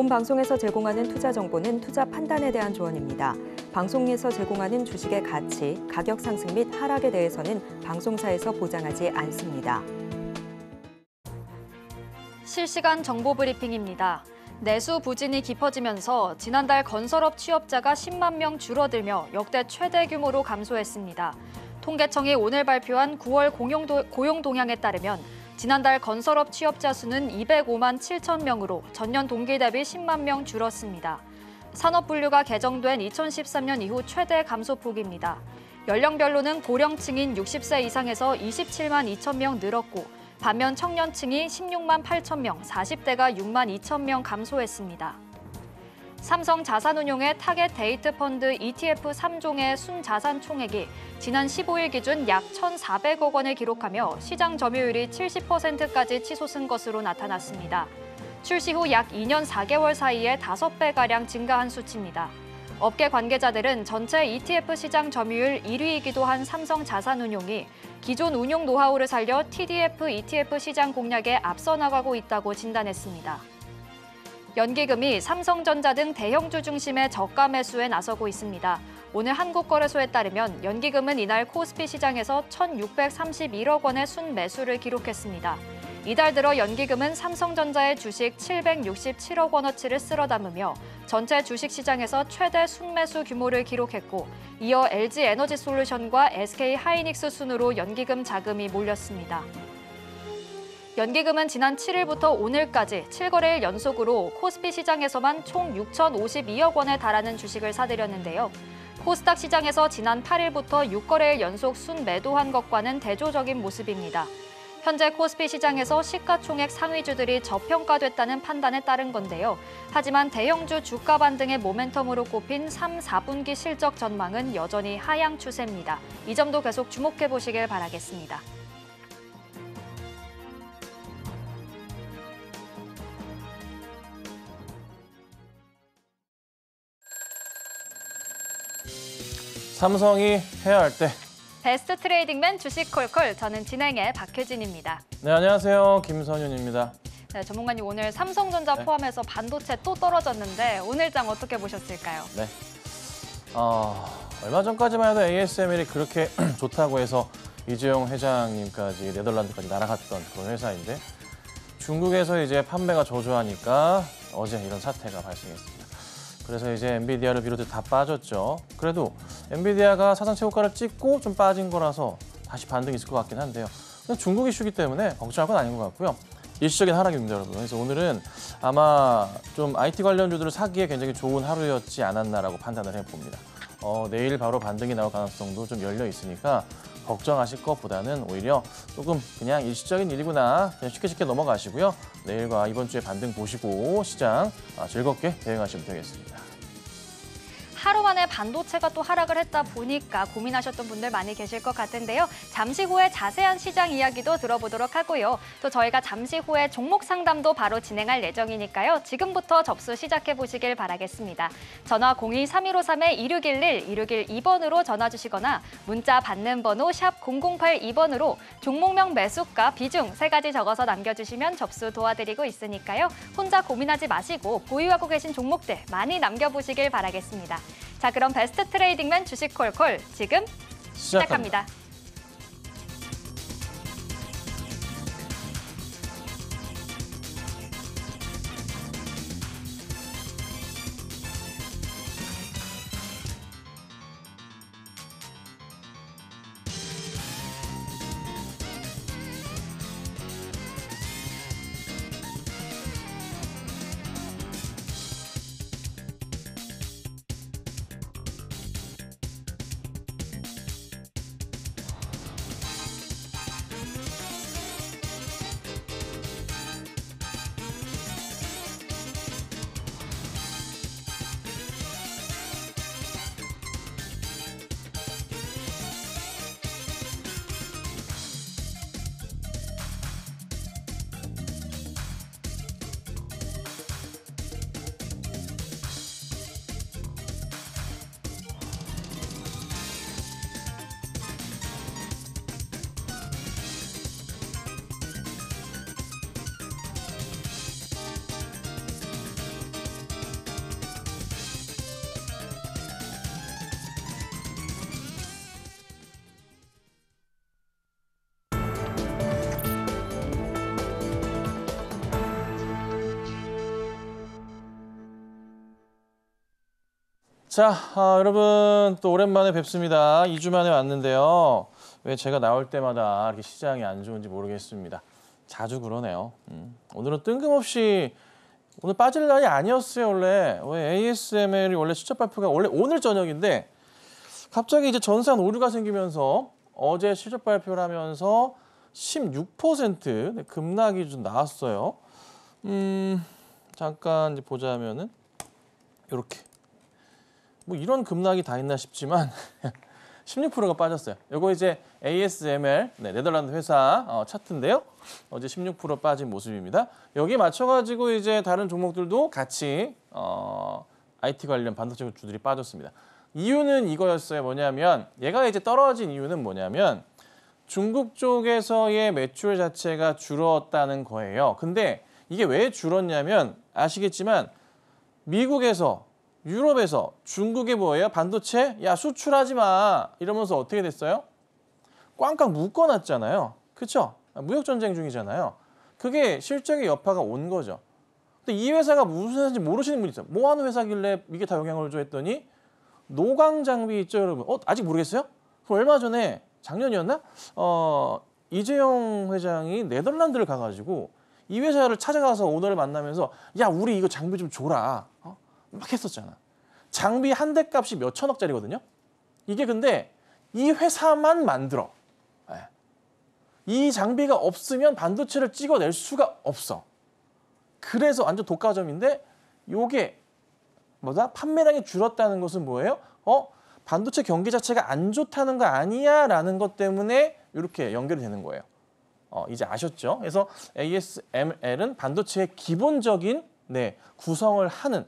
본 방송에서 제공하는 투자 정보는 투자 판단에 대한 조언입니다. 방송에서 제공하는 주식의 가치, 가격 상승 및 하락에 대해서는 방송사에서 보장하지 않습니다. 실시간 정보 브리핑입니다. 내수 부진이 깊어지면서 지난달 건설업 취업자가 10만 명 줄어들며 역대 최대 규모로 감소했습니다. 통계청이 오늘 발표한 9월 고용 동향에 따르면 지난달 건설업 취업자 수는 205만 7천 명으로 전년 동기 대비 10만 명 줄었습니다. 산업 분류가 개정된 2013년 이후 최대 감소폭입니다. 연령별로는 고령층인 60세 이상에서 27만 2천 명 늘었고 반면 청년층이 16만 8천 명, 40대가 6만 2천 명 감소했습니다. 삼성 자산운용의 타겟 데이트 펀드 ETF 3종의 순자산 총액이 지난 15일 기준 약 1,400억 원을 기록하며 시장 점유율이 70%까지 치솟은 것으로 나타났습니다. 출시 후 약 2년 4개월 사이에 5배가량 증가한 수치입니다. 업계 관계자들은 전체 ETF 시장 점유율 1위이기도 한 삼성 자산운용이 기존 운용 노하우를 살려 TDF ETF 시장 공략에 앞서 나가고 있다고 진단했습니다. 연기금이 삼성전자 등 대형주 중심의 저가 매수에 나서고 있습니다. 오늘 한국거래소에 따르면 연기금은 이날 코스피 시장에서 1,631억 원의 순매수를 기록했습니다. 이달 들어 연기금은 삼성전자의 주식 767억 원어치를 쓸어 담으며 전체 주식시장에서 최대 순매수 규모를 기록했고 이어 LG 에너지솔루션과 SK 하이닉스 순으로 연기금 자금이 몰렸습니다. 연기금은 지난 7일부터 오늘까지 7거래일 연속으로 코스피 시장에서만 총 6,052억 원에 달하는 주식을 사들였는데요. 코스닥 시장에서 지난 8일부터 6거래일 연속 순매도한 것과는 대조적인 모습입니다. 현재 코스피 시장에서 시가총액 상위주들이 저평가됐다는 판단에 따른 건데요. 하지만 대형주 주가 반등의 모멘텀으로 꼽힌 3, 4분기 실적 전망은 여전히 하향 추세입니다. 이 점도 계속 주목해 보시길 바라겠습니다. 삼성이 해야 할 때. 베스트 트레이딩맨 주식 콜콜 저는 진행의 박혜진입니다네 안녕하세요 김선윤입니다. 네, 전문가님 오늘 삼성전자 네. 포함해서 반도체 또 떨어졌는데 오늘 장 어떻게 보셨을까요? 네. 어, 얼마 전까지만 해도 ASML이 그렇게 좋다고 해서 이재용 회장님까지 네덜란드까지 날아갔던 그런 회사인데 중국에서 이제 판매가 저조하니까 어제 이런 사태가 발생했습니다. 그래서 이제 엔비디아를 비롯해 다 빠졌죠. 그래도 엔비디아가 사상 최고가를 찍고 좀 빠진 거라서 다시 반등이 있을 것 같긴 한데요. 중국 이슈기 때문에 걱정할 건 아닌 것 같고요. 일시적인 하락입니다, 여러분. 그래서 오늘은 아마 좀 IT 관련주들을 사기에 굉장히 좋은 하루였지 않았나라고 판단을 해봅니다. 어, 내일 바로 반등이 나올 가능성도 좀 열려 있으니까 걱정하실 것보다는 오히려 조금 그냥 일시적인 일이구나 그냥 쉽게 쉽게 넘어가시고요. 내일과 이번 주에 반등 보시고 시장 아, 즐겁게 대응하시면 되겠습니다. 하루 만에 반도체가 또 하락을 했다 보니까 고민하셨던 분들 많이 계실 것 같은데요. 잠시 후에 자세한 시장 이야기도 들어보도록 하고요. 또 저희가 잠시 후에 종목 상담도 바로 진행할 예정이니까요. 지금부터 접수 시작해 보시길 바라겠습니다. 전화 02-3153-2611, 2612번으로 전화 주시거나 문자 받는 번호 샵 0082번으로 종목명 매수가, 비중 세 가지 적어서 남겨주시면 접수 도와드리고 있으니까요. 혼자 고민하지 마시고 보유하고 계신 종목들 많이 남겨보시길 바라겠습니다. 자, 그럼 베스트 트레이딩맨 주식 콜콜 지금 시작합니다. 시작합니다. 자, 아, 여러분 또 오랜만에 뵙습니다. 2주 만에 왔는데요. 왜 제가 나올 때마다 이렇게 시장이 안 좋은지 모르겠습니다. 자주 그러네요. 음. 오늘은 뜬금없이 오늘 빠질 날이 아니었어요, 원래. 왜 ASML이 원래 실적 발표가 원래 오늘 저녁인데 갑자기 이제 전산 오류가 생기면서 어제 실적 발표를 하면서 16% 급락이 좀 나왔어요. 음, 잠깐 이제 보자면은 이렇게 뭐 이런 급락이 다 있나 싶지만 16%가 빠졌어요. 이거 이제 ASML 네, 네덜란드 회사 어, 차트인데요. 어제 16% 빠진 모습입니다. 여기 맞춰가지고 이제 다른 종목들도 같이 어, IT 관련 반도체 주들이 빠졌습니다. 이유는 이거였어요. 뭐냐면 얘가 이제 떨어진 이유는 뭐냐면 중국 쪽에서의 매출 자체가 줄었다는 거예요. 근데 이게 왜 줄었냐면 아시겠지만 미국에서 유럽에서 중국에 뭐예요? 반도체? 야 수출하지 마 이러면서 어떻게 됐어요? 꽝꽝 묶어놨잖아요. 그렇죠? 무역전쟁 중이잖아요. 그게 실적의 여파가 온 거죠. 근데 이 회사가 무슨 회사인지 모르시는 분이 있어요. 뭐 하는 회사길래 이게 다 영향을 줘했더니 노광 장비 있죠 여러분? 어 아직 모르겠어요? 그 얼마 전에 작년이었나? 어 이재용 회장이 네덜란드를 가가지고 이 회사를 찾아가서 오늘 만나면서 야 우리 이거 장비 좀 줘라. 어? 막 했었잖아. 장비 한 대 값이 몇 천억짜리거든요. 이게 근데 이 회사만 만들어. 예. 이 장비가 없으면 반도체를 찍어낼 수가 없어. 그래서 완전 독과점인데 요게 뭐다? 판매량이 줄었다는 것은 뭐예요? 어? 반도체 경기 자체가 안 좋다는 거 아니야? 라는 것 때문에 이렇게 연결이 되는 거예요. 어, 이제 아셨죠? 그래서 ASML은 반도체의 기본적인 네, 구성을 하는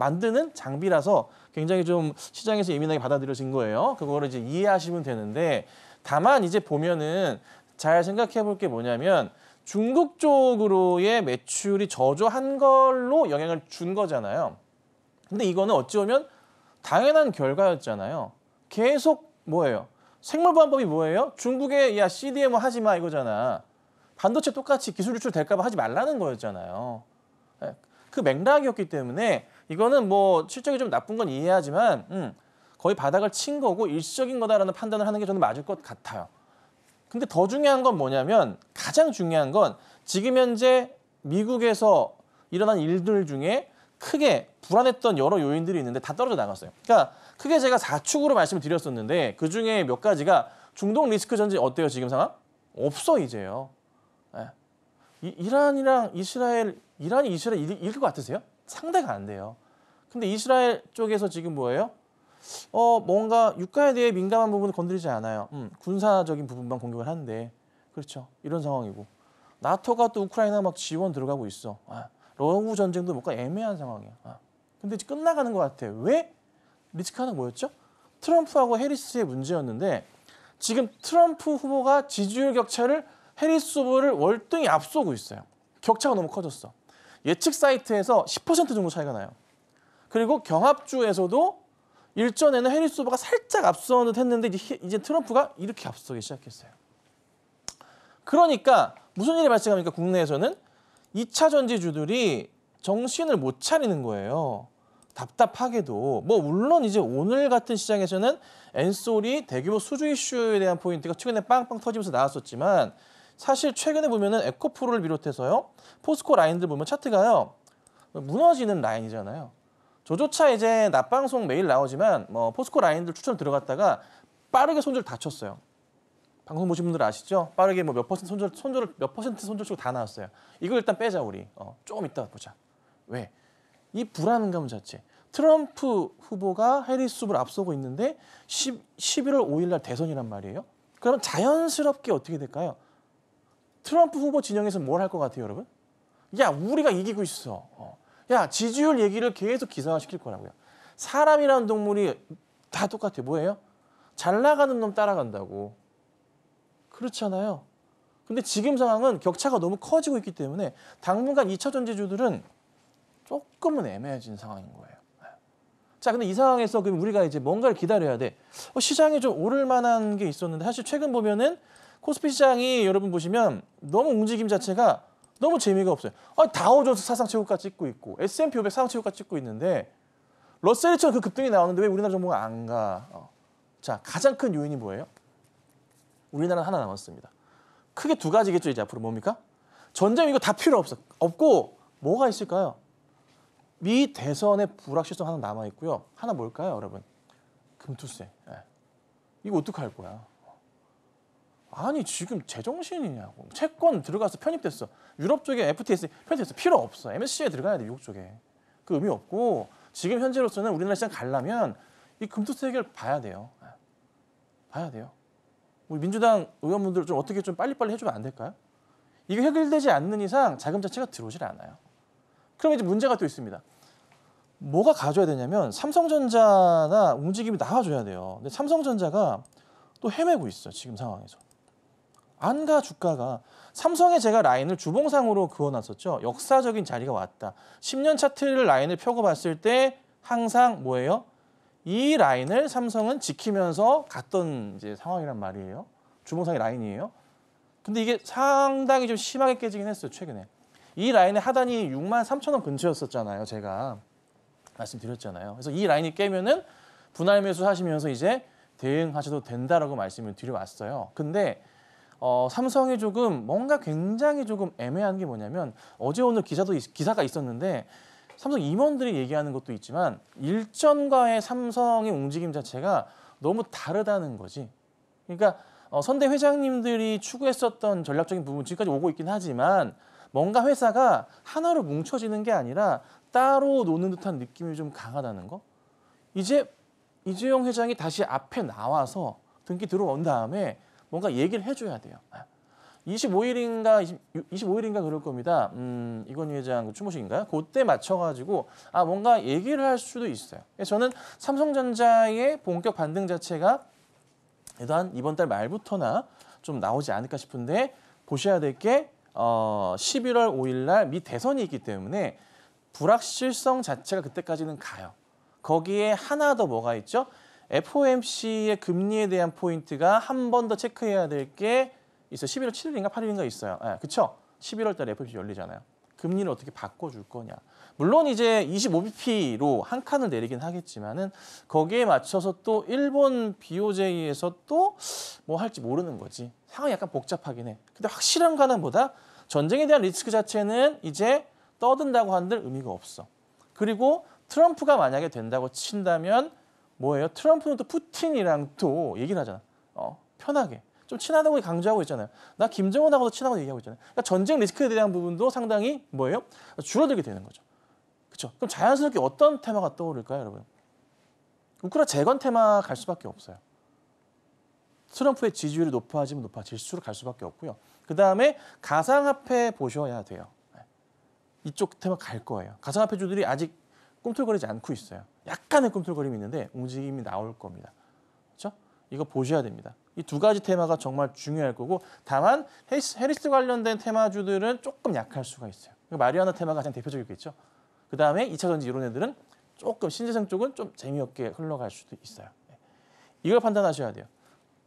만드는 장비라서 굉장히 좀 시장에서 예민하게 받아들여진 거예요. 그거를 이제 이해하시면 되는데 다만 이제 보면은 잘 생각해 볼 게 뭐냐면 중국 쪽으로의 매출이 저조한 걸로 영향을 준 거잖아요. 근데 이거는 어찌 보면 당연한 결과였잖아요. 계속 뭐예요? 생물보안법이 뭐예요? 중국에 야 c d m 하지 마 이거잖아. 반도체 똑같이 기술 유출 될까 봐 하지 말라는 거였잖아요. 예, 그 맥락이었기 때문에 이거는 뭐 실적이 좀 나쁜 건 이해하지만 음, 거의 바닥을 친 거고 일시적인 거다라는 판단을 하는 게 저는 맞을 것 같아요. 근데 더 중요한 건 뭐냐면 가장 중요한 건 지금 현재 미국에서 일어난 일들 중에 크게 불안했던 여러 요인들이 있는데 다 떨어져 나갔어요. 그러니까 크게 제가 4축으로 말씀을 드렸었는데 그중에 몇 가지가 중동 리스크 전지 어때요 지금 상황? 없어 이제요. 네. 이, 이란이랑 이스라엘, 이란이 이스라엘 이길 것 같으세요? 상대가 안 돼요. 근데 이스라엘 쪽에서 지금 뭐예요? 어 뭔가 유가에 대해 민감한 부분을 건드리지 않아요. 음, 군사적인 부분만 공격을 하는데 그렇죠. 이런 상황이고 나토가 또 우크라이나 막 지원 들어가고 있어. 아, 러우 전쟁도 뭔가 애매한 상황이야. 아, 근데 이제 끝나가는 것 같아. 왜 리스크하는 뭐였죠? 트럼프하고 해리스의 문제였는데 지금 트럼프 후보가 지지율 격차를 해리스 후보를 월등히 앞서고 있어요. 격차가 너무 커졌어. 예측 사이트에서 10% 정도 차이가 나요. 그리고 경합주에서도 일전에는 해리스 오버가 살짝 앞서는 했는데 이제, 이제 트럼프가 이렇게 앞서기 시작했어요. 그러니까 무슨 일이 발생합니까? 국내에서는 2차 전지주들이 정신을 못 차리는 거예요. 답답하게도 뭐 물론 이제 오늘 같은 시장에서는 엔솔이 대규모 수주 이슈에 대한 포인트가 최근에 빵빵 터지면서 나왔었지만 사실 최근에 보면은 에코프로를 비롯해서요. 포스코 라인들 보면 차트가요. 무너지는 라인이잖아요. 저조차 이제 낮방송 매일 나오지만 뭐 포스코 라인들 추천 들어갔다가 빠르게 손절 다쳤어요. 방송 보신 분들 아시죠? 빠르게 뭐 몇 퍼센트 손절 손절몇 퍼센트 손절치고 다 나왔어요. 이걸 일단 빼자 우리. 어, 조금 이따 보자. 왜? 이 불안감 자체. 트럼프 후보가 해리스 를 앞서고 있는데 10, 11월 5일 날 대선이란 말이에요. 그러면 자연스럽게 어떻게 될까요? 트럼프 후보 진영에서 뭘 할 것 같아요, 여러분? 야, 우리가 이기고 있어. 어. 야, 지지율 얘기를 계속 기상화시킬 거라고요. 사람이라는 동물이 다 똑같아요. 뭐예요? 잘 나가는 놈 따라간다고. 그렇잖아요. 근데 지금 상황은 격차가 너무 커지고 있기 때문에 당분간 2차 전제주들은 조금은 애매해진 상황인 거예요. 자, 근데 이 상황에서 그럼 우리가 이제 뭔가를 기다려야 돼. 어, 시장에 좀 오를 만한 게 있었는데 사실 최근 보면은 코스피 시장이 여러분 보시면 너무 움직임 자체가 너무 재미가 없어요. 아, 다우존스 사상 최고가 찍고 있고 S&P 500 사상 최고가 찍고 있는데 러셀처럼 그 급등이 나오는데 왜 우리나라 정부안 가? 어. 자, 가장 큰 요인이 뭐예요? 우리나라 하나 남았습니다. 크게 두 가지겠죠, 이제 앞으로 뭡니까? 전쟁 이거 다 필요 없어. 없고 뭐가 있을까요? 미 대선의 불확실성 하나 남아 있고요. 하나 뭘까요, 여러분? 금투세. 네. 이거 어떡할 거야? 아니 지금 제정신이냐고 채권 들어가서 편입됐어 유럽 쪽에 FTS 편입됐어 필요 없어 MSC에 들어가야 돼 미국 쪽에 그 의미 없고 지금 현재로서는 우리나라 시장 가려면 이금투세 해결 봐야 돼요 예. 봐야 돼요 우리 민주당 의원분들 좀 어떻게 좀 빨리빨리 해주면 안 될까요? 이게 해결되지 않는 이상 자금 자체가 들어오질 않아요 그럼 이제 문제가 또 있습니다 뭐가 가져야 되냐면 삼성전자나 움직임이 나와줘야 돼요 근데 삼성전자가 또 헤매고 있어 지금 상황에서 안가 주가가 삼성에 제가 라인을 주봉상으로 그어놨었죠. 역사적인 자리가 왔다. 10년 차트를 라인을 펴고 봤을 때 항상 뭐예요? 이 라인을 삼성은 지키면서 갔던 이제 상황이란 말이에요. 주봉상의 라인이에요. 근데 이게 상당히 좀 심하게 깨지긴 했어요, 최근에. 이 라인의 하단이 6만 3천 원 근처였었잖아요, 제가. 말씀드렸잖아요. 그래서 이 라인이 깨면은 분할 매수 하시면서 이제 대응하셔도 된다라고 말씀을 드려왔어요. 근데 어, 삼성이 조금 뭔가 굉장히 조금 애매한 게 뭐냐면 어제 오늘 기사도 기사가 있었는데 삼성 임원들이 얘기하는 것도 있지만 일전과의 삼성의 움직임 자체가 너무 다르다는 거지. 그러니까 어, 선대 회장님들이 추구했었던 전략적인 부분 지금까지 오고 있긴 하지만 뭔가 회사가 하나로 뭉쳐지는 게 아니라 따로 노는 듯한 느낌이 좀 강하다는 거. 이제 이재용 회장이 다시 앞에 나와서 등기 들어온 다음에 뭔가 얘기를 해줘야 돼요. 25일인가 20, 25일인가 그럴 겁니다. 음, 이건희 회장 추모식인가요? 그때 맞춰가지고 아 뭔가 얘기를 할 수도 있어요. 저는 삼성전자의 본격 반등 자체가 일단 이번 달 말부터나 좀 나오지 않을까 싶은데 보셔야 될게 어, 11월 5일 날 미 대선이 있기 때문에 불확실성 자체가 그때까지는 가요. 거기에 하나 더 뭐가 있죠? FOMC의 금리에 대한 포인트가 한 번 더 체크해야 될 게 있어요. 11월 7일인가 8일인가 있어요. 예, 그죠 11월 달에 FOMC 열리잖아요. 금리를 어떻게 바꿔줄 거냐. 물론 이제 25bp로 한 칸을 내리긴 하겠지만은 거기에 맞춰서 또 일본 BOJ에서 또 뭐 할지 모르는 거지. 상황이 약간 복잡하긴 해. 근데 확실한 가능보다 전쟁에 대한 리스크 자체는 이제 떠든다고 한들 의미가 없어. 그리고 트럼프가 만약에 된다고 친다면 뭐예요? 트럼프는 또 푸틴이랑 또 얘기를 하잖아. 어, 편하게. 좀 친하다고 강조하고 있잖아요. 나 김정은하고도 친하고 얘기하고 있잖아요. 그러니까 전쟁 리스크에 대한 부분도 상당히 뭐예요? 줄어들게 되는 거죠. 그렇죠? 그럼 자연스럽게 어떤 테마가 떠오를까요, 여러분? 우크라 재건 테마 갈 수밖에 없어요. 트럼프의 지지율이 높아지면 높아질수록 갈 수밖에 없고요. 그 다음에 가상화폐 보셔야 돼요. 네. 이쪽 테마 갈 거예요. 가상화폐 주들이 아직 꿈틀거리지 않고 있어요. 약간의 꿈틀거림이 있는데 움직임이 나올 겁니다. 그렇죠? 이거 보셔야 됩니다. 이 두 가지 테마가 정말 중요할 거고 다만 헬스, 헬스 관련된 테마주들은 조금 약할 수가 있어요. 그러니까 마리아나 테마가 가장 대표적이겠죠. 그 다음에 이차 전지 이런 애들은 조금 신재생 쪽은 좀 재미없게 흘러갈 수도 있어요. 예. 이걸 판단하셔야 돼요.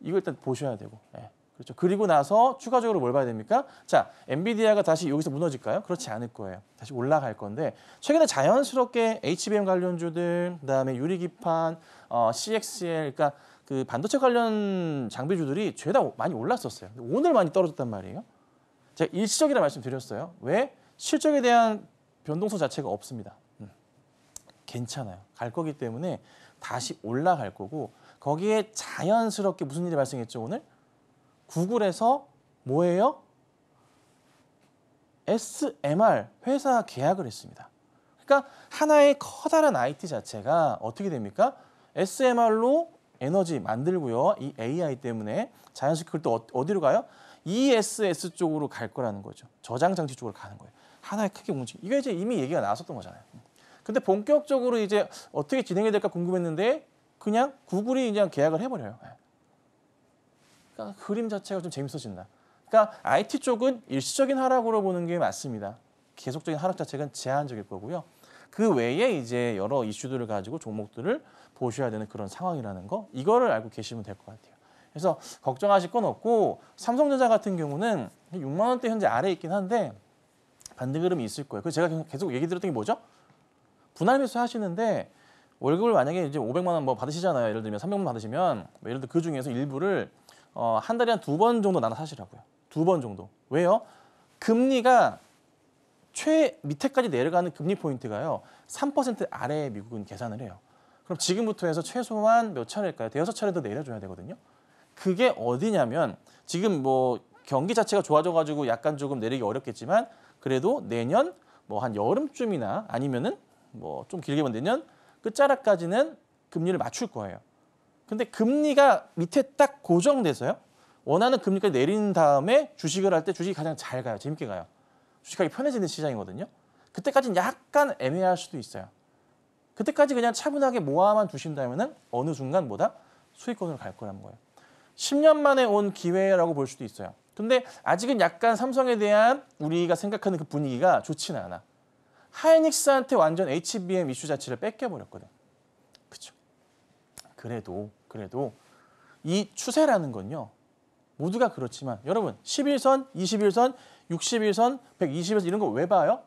이걸 일단 보셔야 되고. 예. 그렇죠. 그리고 나서 추가적으로 뭘 봐야 됩니까? 자, 엔비디아가 다시 여기서 무너질까요? 그렇지 않을 거예요. 다시 올라갈 건데 최근에 자연스럽게 HBM 관련주들, 그다음에 유리기판, 어, CXL, 그러니까 그 반도체 관련 장비주들이 죄다 많이 올랐었어요. 오늘 많이 떨어졌단 말이에요. 제가 일시적이라 말씀드렸어요. 왜? 실적에 대한 변동성 자체가 없습니다. 음. 괜찮아요. 갈 거기 때문에 다시 올라갈 거고 거기에 자연스럽게 무슨 일이 발생했죠 오늘? 구글에서 뭐예요? SMR 회사 계약을 했습니다. 그러니까 하나의 커다란 IT 자체가 어떻게 됩니까? SMR로 에너지 만들고요. 이 AI 때문에 자연스럽게 또 어, 어디로 가요? ESS 쪽으로 갈 거라는 거죠. 저장 장치 쪽으로 가는 거예요. 하나의 크게 움직. 이게 이제 이미 얘기가 나왔었던 거잖아요. 근데 본격적으로 이제 어떻게 진행이 될까 궁금했는데 그냥 구글이 그냥 계약을 해버려요. 예. 그러니까 그림 자체가 좀 재밌어진다. 그러니까 IT 쪽은 일시적인 하락으로 보는 게 맞습니다. 계속적인 하락 자체는 제한적일 거고요. 그 외에 이제 여러 이슈들을 가지고 종목들을 보셔야 되는 그런 상황이라는 거 이거를 알고 계시면 될 것 같아요. 그래서 걱정하실 건 없고 삼성전자 같은 경우는 6만 원대 현재 아래 에 있긴 한데 반등 흐름이 있을 거예요. 그래서 제가 계속 얘기 드렸던 게 뭐죠? 분할 매수 하시는데 월급을 만약에 이제 500만 원 뭐 받으시잖아요. 예를 들면 300만 원 받으시면 뭐 예를 들어 그 중에서 일부를 어, 한 달에 한 두 번 정도 나눠 사시라고요. 두 번 정도. 왜요? 금리가 최 밑에까지 내려가는 금리 포인트가요. 3% 아래에 미국은 계산을 해요. 그럼 지금부터 해서 최소한 몇 차례일까요? 대여섯 차례 더 내려줘야 되거든요. 그게 어디냐면 지금 뭐 경기 자체가 좋아져가지고 약간 조금 내리기 어렵겠지만 그래도 내년 뭐 한 여름쯤이나 아니면은 뭐 좀 길게 보면 내년 끝자락까지는 금리를 맞출 거예요. 근데 금리가 밑에 딱 고정돼서요. 원하는 금리까지 내린 다음에 주식을 할 때 주식이 가장 잘 가요. 재밌게 가요. 주식하기 편해지는 시장이거든요. 그때까지는 약간 애매할 수도 있어요. 그때까지 그냥 차분하게 모아만 두신다면 어느 순간보다 수익권으로 갈 거란 거예요. 10년 만에 온 기회라고 볼 수도 있어요. 근데 아직은 약간 삼성에 대한 우리가 생각하는 그 분위기가 좋지는 않아. 하이닉스한테 완전 HBM 이슈 자체를 뺏겨버렸거든. 그렇죠. 그래도 그래도 이 추세라는 건요. 모두가 그렇지만 여러분 11선, 21선, 61선, 120에서 이런 거 왜 봐요?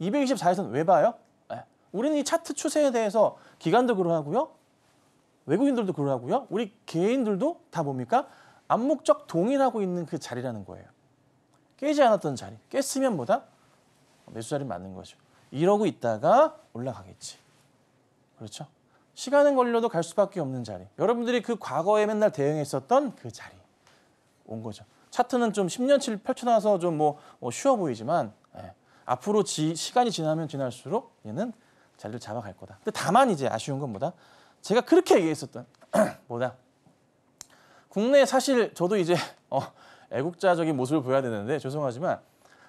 2 2 4에서왜 봐요? 네. 우리는 이 차트 추세에 대해서 기관도 그러하고요. 외국인들도 그러하고요. 우리 개인들도 다 뭡니까? 암묵적 동일하고 있는 그 자리라는 거예요. 깨지 않았던 자리. 깼으면 뭐다? 매수 자리 맞는 거죠. 이러고 있다가 올라가겠지. 그렇죠? 시간은 걸려도 갈 수밖에 없는 자리. 여러분들이 그 과거에 맨날 대응했었던 그 자리 온 거죠. 차트는 좀 10년치를 펼쳐놔서 좀뭐 뭐 쉬워 보이지만 예. 앞으로 지, 시간이 지나면 지날수록 얘는 자리를 잡아갈 거다. 근데 다만 이제 아쉬운 건 뭐다? 제가 그렇게 얘기했었던 뭐다? 국내 사실 저도 이제 어, 애국자적인 모습을 보여야 되는데 죄송하지만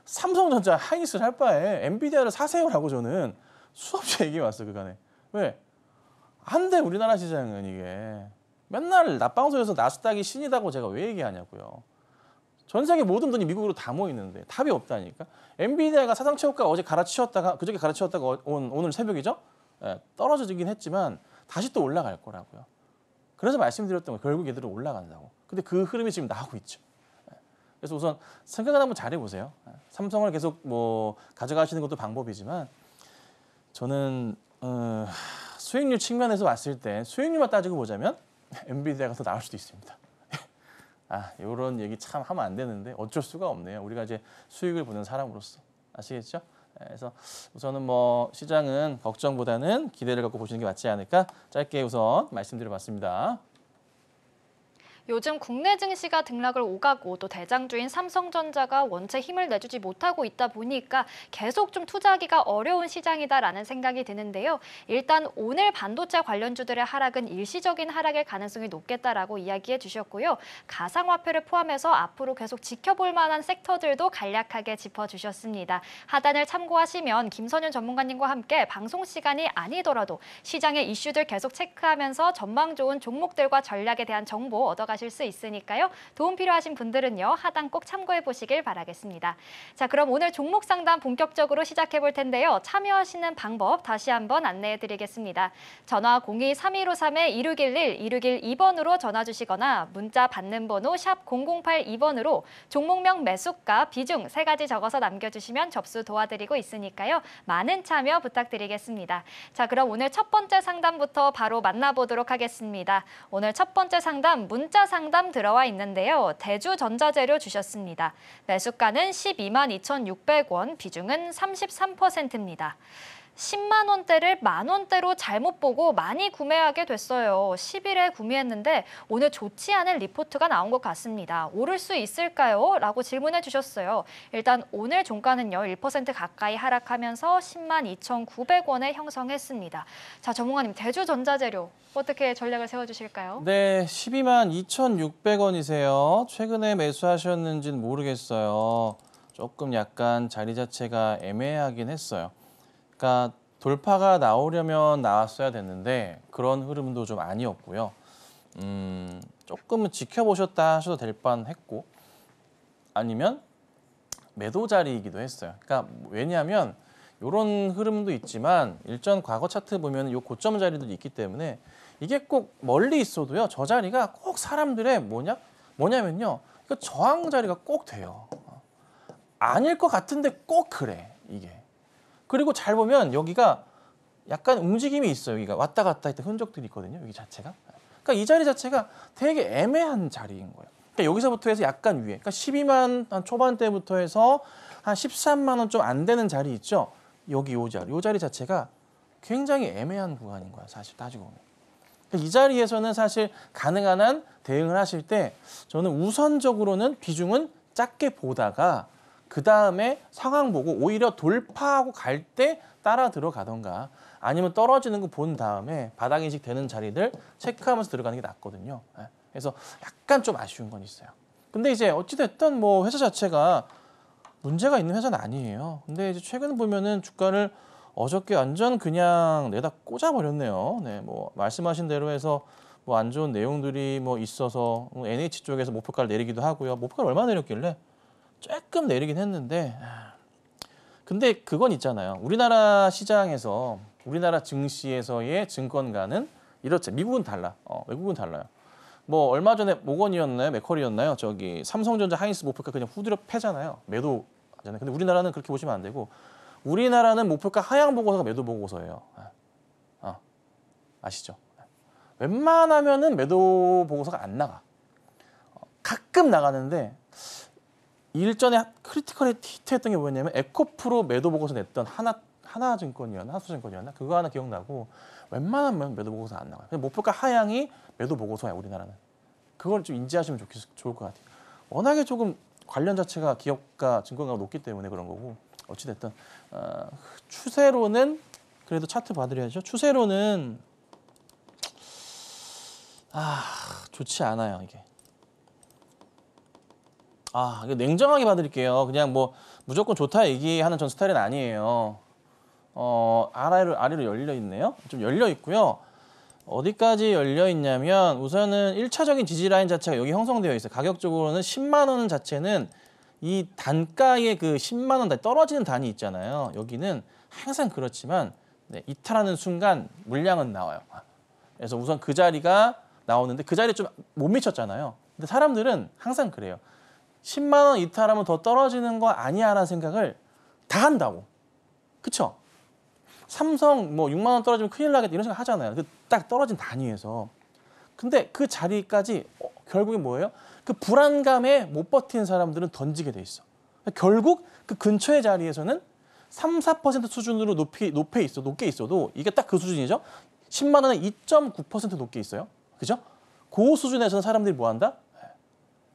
삼성전자 하이닉스를 할 바에 엔비디아를 사세요라고 저는 수없이 얘기해 왔어 그간에 왜 한데 우리나라 시장은 이게 맨날 낮방송에서 나스닥이 신이다고 제가 왜 얘기하냐고요. 전 세계 모든 돈이 미국으로 다 모이는데 답이 없다니까. 엔비디아가 사상 최고가 어제 갈아치웠다가 그저께 갈아치웠다가 온, 오늘 새벽이죠. 예, 떨어지긴 져 했지만 다시 또 올라갈 거라고요. 그래서 말씀드렸던 거 결국 얘들은 올라간다고. 근데 그 흐름이 지금 나오고 있죠. 예. 그래서 우선 생각을 한번 잘해 보세요. 예. 삼성을 계속 뭐 가져가시는 것도 방법이지만 저는 어... 수익률 측면에서 봤을 때 수익률만 따지고 보자면 엔비디아가 더 나을 수도 있습니다. 아 이런 얘기 참 하면 안 되는데 어쩔 수가 없네요. 우리가 이제 수익을 보는 사람으로서 아시겠죠? 네, 그래서 우선은 뭐 시장은 걱정보다는 기대를 갖고 보시는 게 맞지 않을까 짧게 우선 말씀드려봤습니다. 요즘 국내 증시가 등락을 오가고 또 대장주인 삼성전자가 원체 힘을 내주지 못하고 있다 보니까 계속 좀 투자하기가 어려운 시장이다라는 생각이 드는데요. 일단 오늘 반도체 관련주들의 하락은 일시적인 하락일 가능성이 높겠다라고 이야기해 주셨고요. 가상화폐를 포함해서 앞으로 계속 지켜볼 만한 섹터들도 간략하게 짚어주셨습니다. 하단을 참고하시면 김선윤 전문가님과 함께 방송 시간이 아니더라도 시장의 이슈들 계속 체크하면서 전망 좋은 종목들과 전략에 대한 정보 얻어가 가져가실 수 있으니까요. 도움 필요하신 분들은요. 하단 꼭 참고해 보시길 바라겠습니다. 자, 그럼 오늘 종목 상담 본격적으로 시작해 볼 텐데요. 참여하시는 방법 다시 한번 안내해 드리겠습니다. 전화 02-3153-1611, 1612번으로 전화 주시거나 문자 받는 번호 샵 0082번으로 종목명 매수가, 비중 세 가지 적어서 남겨주시면 접수 도와드리고 있으니까요. 많은 참여 부탁드리겠습니다. 자, 그럼 오늘 첫 번째 상담부터 바로 만나보도록 하겠습니다. 오늘 첫 번째 상담 문자 투자 상담 들어와 있는데요. 대주 전자재료 주셨습니다. 매수가는 12만 2,600원, 비중은 33%입니다. 10만 원대를 만 원대로 잘못 보고 많이 구매하게 됐어요. 10일에 구매했는데 오늘 좋지 않은 리포트가 나온 것 같습니다. 오를 수 있을까요? 라고 질문해 주셨어요. 일단 오늘 종가는요. 1% 가까이 하락하면서 10만 2,900원에 형성했습니다. 자, 전문가님 대주전자재료 어떻게 전략을 세워주실까요? 네, 12만 2,600원이세요. 최근에 매수하셨는지는 모르겠어요. 조금 약간 자리 자체가 애매하긴 했어요. 그러니까 돌파가 나오려면 나왔어야 됐는데 그런 흐름도 좀 아니었고요. 음, 조금은 지켜보셨다 하셔도 될 뻔했고 아니면 매도 자리이기도 했어요. 그러니까 왜냐하면 이런 흐름도 있지만 일전 과거 차트 보면 이 고점 자리도 있기 때문에 이게 꼭 멀리 있어도요. 저 자리가 꼭 사람들의 뭐냐 뭐냐면요. 이거 저항 자리가 꼭 돼요. 아닐 것 같은데 꼭 그래 이게. 그리고 잘 보면 여기가 약간 움직임이 있어요. 여기가 왔다 갔다 했던 흔적들이 있거든요. 여기 자체가. 그러니까 이 자리 자체가 되게 애매한 자리인 거예요. 그러니까 여기서부터 해서 약간 위에. 그러니까 12만 초반대부터 해서 한 13만 원 좀 안 되는 자리 있죠. 여기 요 자리. 요 자리 자체가 굉장히 애매한 구간인 거야. 사실 따지고 보면. 그러니까 이 자리에서는 사실 가능한 한 대응을 하실 때 저는 우선적으로는 비중은 작게 보다가 그 다음에 상황 보고 오히려 돌파하고 갈 때 따라 들어가던가 아니면 떨어지는 거 본 다음에 바닥 인식 되는 자리들 체크하면서 들어가는 게 낫거든요. 예. 그래서 약간 좀 아쉬운 건 있어요. 근데 이제 어찌됐든 뭐 회사 자체가 문제가 있는 회사는 아니에요. 근데 이제 최근 보면은 주가를 어저께 완전 그냥 내다 꽂아버렸네요. 네, 뭐 말씀하신 대로 해서 뭐 안 좋은 내용들이 뭐 있어서 뭐 NH 쪽에서 목표가를 내리기도 하고요. 목표가 얼마 내렸길래? 조금 내리긴 했는데 아. 근데 그건 있잖아요. 우리나라 시장에서 우리나라 증시에서의 증권가는 이렇죠. 미국은 달라. 어, 외국은 달라요. 뭐 얼마 전에 모건이었나요? 맥커리였나요 저기 삼성전자 하이스 목표가 그냥 후드려 패잖아요. 매도 하잖아요. 근데 우리나라는 그렇게 보시면 안 되고 우리나라는 목표가 하향 보고서가 매도 보고서예요. 아, 어. 아시죠? 웬만하면은 매도 보고서가 안 나가. 어, 가끔 나가는데 일전에 크리티컬에 히트했던 게 뭐였냐면 에코프로 매도 보고서 냈던 하나 하나증권이었나 하수증권이었나 그거 하나 기억나고 웬만하면 매도 보고서 안 나와요. 목표가 하향이 매도 보고서야 우리나라는 그걸 좀 인지하시면 좋겠 좋을 것 같아요. 워낙에 조금 관련 자체가 기업과 증권가가 높기 때문에 그런 거고 어찌 됐든 어, 추세로는 그래도 차트 봐드려야죠. 추세로는 아 좋지 않아요 이게 아, 이거 냉정하게 봐드릴게요. 그냥 뭐 무조건 좋다 얘기하는 전 스타일은 아니에요. 어, 아래로, 아래로 열려 있네요. 좀 열려 있고요. 어디까지 열려 있냐면 우선은 1차적인 지지 라인 자체가 여기 형성되어 있어요. 가격적으로는 10만 원 자체는 이 단가의 그 10만 원단 떨어지는 단위 있잖아요. 여기는 항상 그렇지만 네, 이탈하는 순간 물량은 나와요. 그래서 우선 그 자리가 나오는데 그 자리에 좀 못 미쳤잖아요. 근데 사람들은 항상 그래요. 10만 원 이탈하면 더 떨어지는 거 아니야라는 생각을 다 한다고. 그쵸? 삼성 뭐 6만 원 떨어지면 큰일 나겠다 이런 생각 하잖아요. 그 딱 떨어진 단위에서. 근데 그 자리까지 어, 결국에 뭐예요? 그 불안감에 못 버티는 사람들은 던지게 돼 있어. 그러니까 결국 그 근처의 자리에서는 3, 4% 수준으로 높이 높에 있어 높게 있어도 이게 딱 그 수준이죠. 10만 원에 2.9% 높게 있어요. 그죠? 그 수준에서는 사람들이 뭐 한다?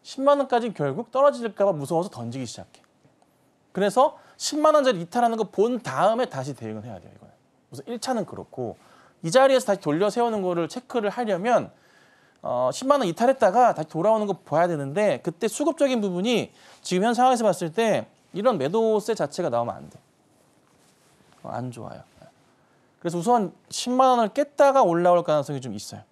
10만 원까지 결국 떨어질까 봐 무서워서 던지기 시작해. 그래서 10만 원짜리 이탈하는 거 본 다음에 다시 대응을 해야 돼요. 이거는. 그래 1차는 그렇고 이 자리에서 다시 돌려 세우는 거를 체크를 하려면 어, 10만 원 이탈했다가 다시 돌아오는 거 봐야 되는데 그때 수급적인 부분이 지금 현 상황에서 봤을 때 이런 매도세 자체가 나오면 안 돼. 어, 안 좋아요. 그래서 우선 10만 원을 깼다가 올라올 가능성이 좀 있어요.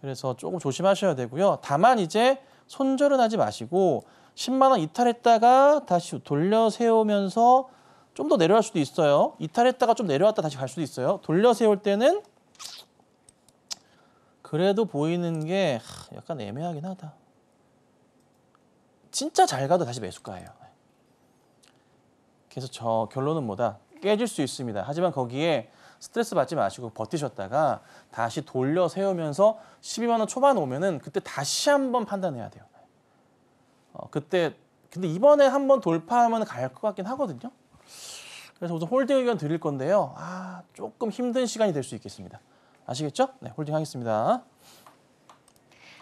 그래서 조금 조심하셔야 되고요. 다만 이제 손절은 하지 마시고 10만 원 이탈했다가 다시 돌려 세우면서 좀 더 내려갈 수도 있어요. 이탈했다가 좀 내려왔다 다시 갈 수도 있어요. 돌려 세울 때는 그래도 보이는 게 약간 애매하긴 하다. 진짜 잘 가도 다시 매수가예요. 그래서 저 결론은 뭐다? 깨질 수 있습니다. 하지만 거기에 스트레스 받지 마시고 버티셨다가 다시 돌려 세우면서 12만 원 초반 오면은 그때 다시 한번 판단해야 돼요. 어, 그때 근데 이번에 한번 돌파하면 갈 것 같긴 하거든요. 그래서 우선 홀딩 의견 드릴 건데요. 아, 조금 힘든 시간이 될 수 있겠습니다. 아시겠죠? 네, 홀딩 하겠습니다.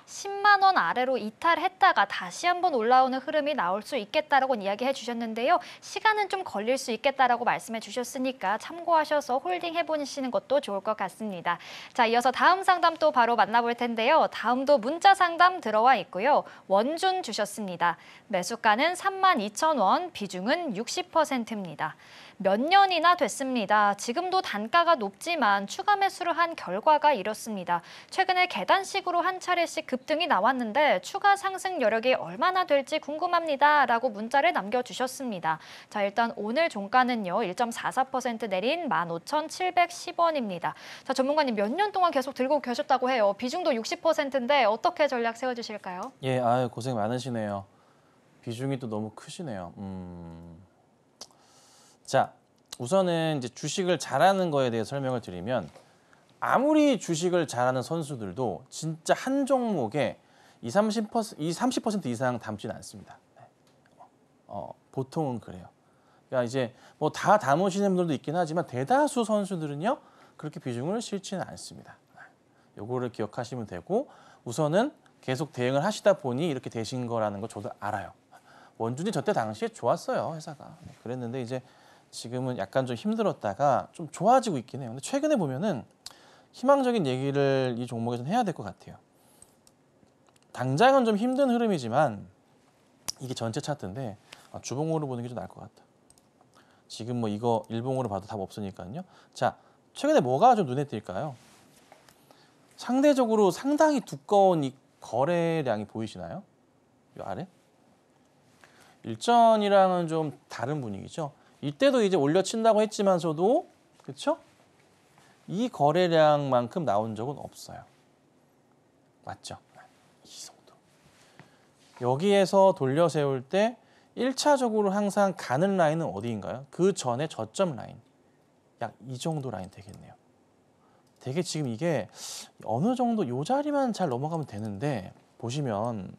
10만 원 아래로 이탈했다가 다시 한번 올라오는 흐름이 나올 수 있겠다라고 이야기해 주셨는데요. 시간은 좀 걸릴 수 있겠다라고 말씀해 주셨으니까 참고하셔서 홀딩 해보시는 것도 좋을 것 같습니다. 자, 이어서 다음 상담 또 바로 만나볼 텐데요. 다음도 문자 상담 들어와 있고요. 원준 주셨습니다. 매수가는 3만 2천 원, 비중은 60%입니다. 몇 년이나 됐습니다. 지금도 단가가 높지만 추가 매수를 한 결과가 이렇습니다. 최근에 계단식으로 한 차례씩 급등이 나왔는데 추가 상승 여력이 얼마나 될지 궁금합니다. 라고 문자를 남겨주셨습니다. 자 일단 오늘 종가는요. 1.44% 내린 15,710원입니다. 자 전문가님 몇 년 동안 계속 들고 계셨다고 해요. 비중도 60%인데 어떻게 전략 세워주실까요? 예, 아유 고생 많으시네요. 비중이 또 너무 크시네요. 음... 자, 우선은 이제 주식을 잘하는 거에 대해 설명을 드리면 아무리 주식을 잘하는 선수들도 진짜 한 종목에 이 30%, 30% 이상 담지는 않습니다. 네. 어, 보통은 그래요. 그러니까 이제 뭐 다 담으시는 분들도 있긴 하지만 대다수 선수들은요 그렇게 비중을 실지는 않습니다. 네. 요거를 기억하시면 되고 우선은 계속 대응을 하시다 보니 이렇게 되신 거라는 거 저도 알아요. 원준이 저때 당시에 좋았어요 회사가 네, 그랬는데 이제 지금은 약간 좀 힘들었다가 좀 좋아지고 있긴 해요. 근데 최근에 보면은 희망적인 얘기를 이 종목에서 해야 될 것 같아요. 당장은 좀 힘든 흐름이지만 이게 전체 차트인데 아, 주봉으로 보는 게 좀 나을 것 같다. 지금 뭐 이거 일봉으로 봐도 답 없으니까요. 자, 최근에 뭐가 좀 눈에 띌까요? 상대적으로 상당히 두꺼운 이 거래량이 보이시나요? 이 아래? 일전이랑은 좀 다른 분위기죠. 이때도 이제 올려친다고 했지만서도 그렇죠? 이 거래량만큼 나온 적은 없어요. 맞죠? 이 정도. 여기에서 돌려 세울 때 1차적으로 항상 가는 라인은 어디인가요? 그 전에 저점 라인. 약 이 정도 라인 되겠네요. 되게 지금 이게 어느 정도 이 자리만 잘 넘어가면 되는데 보시면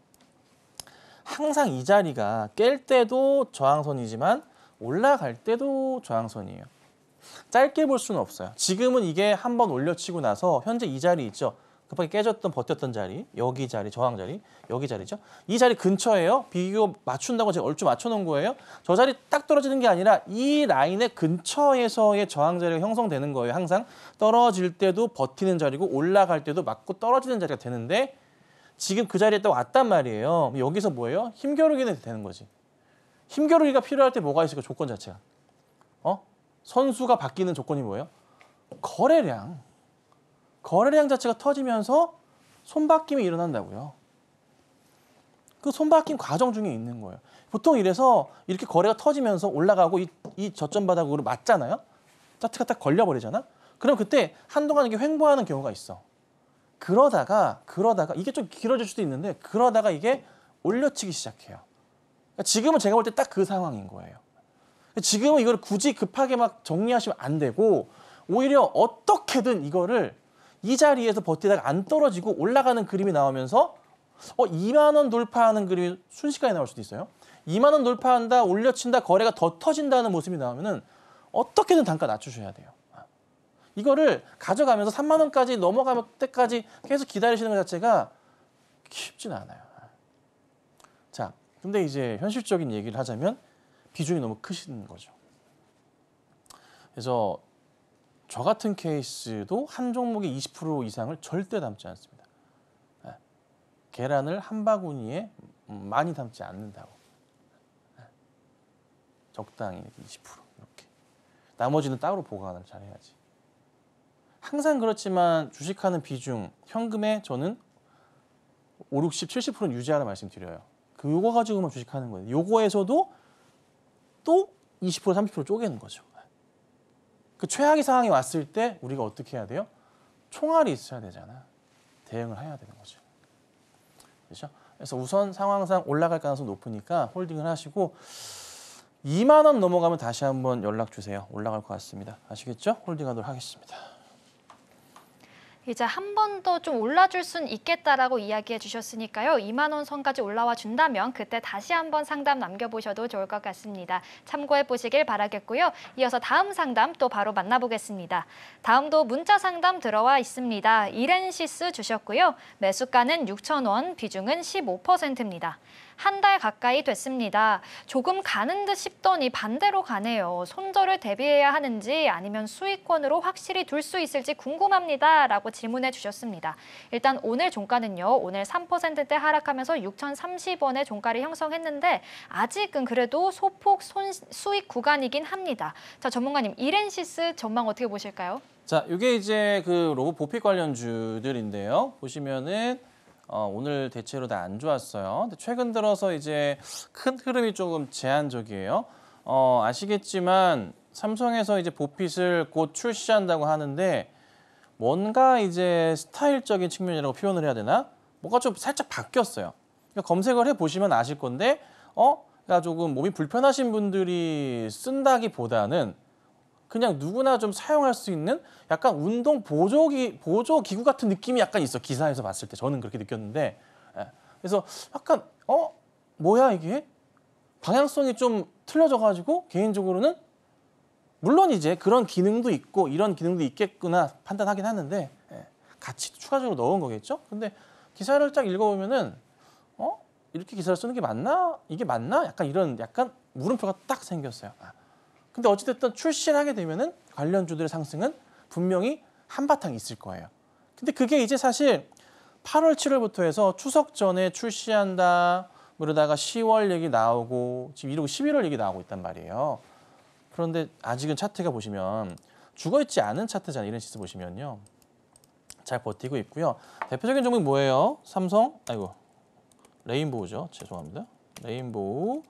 항상 이 자리가 깰 때도 저항선이지만 올라갈 때도 저항선이에요. 짧게 볼 수는 없어요. 지금은 이게 한 번 올려치고 나서 현재 이 자리 있죠. 급하게 깨졌던 버텼던 자리, 여기 자리, 저항 자리, 여기 자리죠. 이 자리 근처에요. 비교 맞춘다고 제가 얼추 맞춰놓은 거예요. 저 자리 딱 떨어지는 게 아니라 이 라인의 근처에서의 저항 자리가 형성되는 거예요. 항상 떨어질 때도 버티는 자리고 올라갈 때도 맞고 떨어지는 자리가 되는데 지금 그 자리에 또 왔단 말이에요. 여기서 뭐예요? 힘겨루기는 되는 거지. 힘겨루기가 필요할 때 뭐가 있을까? 조건 자체가. 어? 선수가 바뀌는 조건이 뭐예요? 거래량. 거래량 자체가 터지면서 손바뀜이 일어난다고요. 그 손바뀜 과정 중에 있는 거예요. 보통 이래서 이렇게 거래가 터지면서 올라가고 이, 이 저점 바닥으로 맞잖아요. 차트가 딱 걸려버리잖아. 그럼 그때 한동안 이게 횡보하는 경우가 있어. 그러다가 그러다가 이게 좀 길어질 수도 있는데 그러다가 이게 올려치기 시작해요. 지금은 제가 볼 때 딱 그 상황인 거예요. 지금은 이걸 굳이 급하게 막 정리하시면 안 되고 오히려 어떻게든 이거를 이 자리에서 버티다가 안 떨어지고 올라가는 그림이 나오면서 어 2만 원 돌파하는 그림이 순식간에 나올 수도 있어요. 2만 원 돌파한다, 올려친다, 거래가 더 터진다는 모습이 나오면은 어떻게든 단가 낮추셔야 돼요. 이거를 가져가면서 3만 원까지 넘어갈 때까지 계속 기다리시는 것 자체가 쉽진 않아요. 근데 이제 현실적인 얘기를 하자면 비중이 너무 크신 거죠. 그래서 저 같은 케이스도 한 종목의 20% 이상을 절대 담지 않습니다. 네. 계란을 한 바구니에 많이 담지 않는다고. 네. 적당히 20% 이렇게. 나머지는 따로 보관을 잘 해야지. 항상 그렇지만 주식하는 비중, 현금에 저는 5, 60, 70%는 유지하라 말씀드려요. 그거 가지고만 주식하는 거예요. 요거에서도 또 20% 30% 쪼개는 거죠. 그 최악의 상황이 왔을 때 우리가 어떻게 해야 돼요? 총알이 있어야 되잖아. 대응을 해야 되는 거죠. 그렇죠? 그래서 우선 상황상 올라갈 가능성 높으니까 홀딩을 하시고 2만 원 넘어가면 다시 한번 연락 주세요. 올라갈 것 같습니다. 아시겠죠? 홀딩하도록 하겠습니다. 이제 한 번 더 좀 올라줄 순 있겠다라고 이야기해 주셨으니까요. 2만 원 선까지 올라와 준다면 그때 다시 한번 상담 남겨보셔도 좋을 것 같습니다. 참고해 보시길 바라겠고요. 이어서 다음 상담 또 바로 만나보겠습니다. 다음도 문자 상담 들어와 있습니다. 이렌시스 주셨고요. 매수가는 6천 원, 비중은 15%입니다. 한달 가까이 됐습니다. 조금 가는 듯 싶더니 반대로 가네요. 손절을 대비해야 하는지 아니면 수익권으로 확실히 둘 수 있을지 궁금합니다. 라고 질문해 주셨습니다. 일단 오늘 종가는요. 오늘 3%대 하락하면서 6,030원의 종가를 형성했는데 아직은 그래도 소폭 손, 수익 구간이긴 합니다. 자, 전문가님, 이렌시스 전망 어떻게 보실까요? 자, 이게 이제 그 로봇 보핏 관련주들인데요. 보시면은 어, 오늘 대체로 다 안 좋았어요. 근데 최근 들어서 이제 큰 흐름이 조금 제한적이에요. 어, 아시겠지만 삼성에서 이제 보핏을 곧 출시한다고 하는데 뭔가 이제 스타일적인 측면이라고 표현을 해야 되나? 뭔가 좀 살짝 바뀌었어요. 그러니까 검색을 해보시면 아실 건데 어? 그러니까 조금 몸이 불편하신 분들이 쓴다기보다는 그냥 누구나 좀 사용할 수 있는 약간 운동 보조기 보조 기구 같은 느낌이 약간 있어 기사에서 봤을 때 저는 그렇게 느꼈는데 예. 그래서 약간 어 뭐야 이게 방향성이 좀 틀려져 가지고 개인적으로는 물론 이제 그런 기능도 있고 이런 기능도 있겠구나 판단하긴 하는데 예. 같이 추가적으로 넣은 거겠죠 근데 기사를 쫙 읽어보면은 어 이렇게 기사를 쓰는 게 맞나 이게 맞나 약간 이런 약간 물음표가 딱 생겼어요. 아. 근데 어찌됐든 출시하게 되면은 관련주들의 상승은 분명히 한바탕 있을 거예요. 근데 그게 이제 사실 8월 7월부터 해서 추석 전에 출시한다 그러다가 뭐 10월 얘기 나오고 지금 이러고 11월 얘기 나오고 있단 말이에요. 그런데 아직은 차트가 보시면 죽어있지 않은 차트잖아요. 이런 시스 보시면요. 잘 버티고 있고요. 대표적인 종목이 뭐예요? 삼성, 아이고 레인보우죠. 죄송합니다. 레인보우,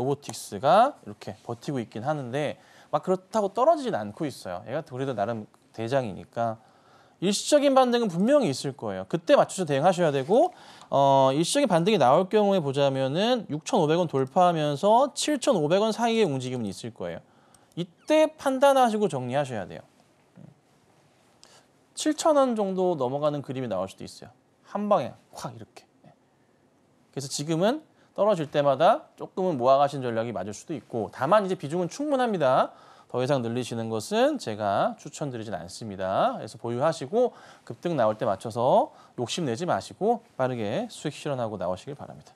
로보틱스가 이렇게 버티고 있긴 하는데 막 그렇다고 떨어지진 않고 있어요. 얘가 그래도 나름 대장이니까 일시적인 반등은 분명히 있을 거예요. 그때 맞춰서 대응하셔야 되고 어, 일시적인 반등이 나올 경우에 보자면은 6,500원 돌파하면서 7,500원 사이의 움직임은 있을 거예요. 이때 판단하시고 정리하셔야 돼요. 7,000원 정도 넘어가는 그림이 나올 수도 있어요. 한 방에 확 이렇게. 그래서 지금은 떨어질 때마다 조금은 모아가신 전략이 맞을 수도 있고 다만 이제 비중은 충분합니다. 더 이상 늘리시는 것은 제가 추천드리진 않습니다. 그래서 보유하시고 급등 나올 때 맞춰서 욕심내지 마시고 빠르게 수익 실현하고 나오시길 바랍니다.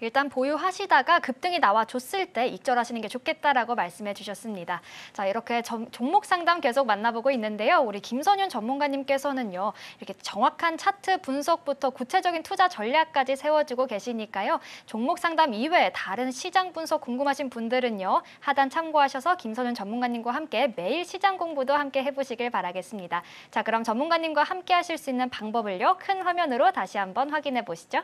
일단 보유하시다가 급등이 나와줬을 때 익절하시는 게 좋겠다라고 말씀해 주셨습니다. 자 이렇게 점, 종목 상담 계속 만나보고 있는데요. 우리 김선윤 전문가님께서는요. 이렇게 정확한 차트 분석부터 구체적인 투자 전략까지 세워지고 계시니까요. 종목 상담 이외에 다른 시장 분석 궁금하신 분들은요. 하단 참고하셔서 김선윤 전문가님과 함께 매일 시장 공부도 함께 해보시길 바라겠습니다. 자 그럼 전문가님과 함께 하실 수 있는 방법을요. 큰 화면으로 다시 한번 확인해 보시죠.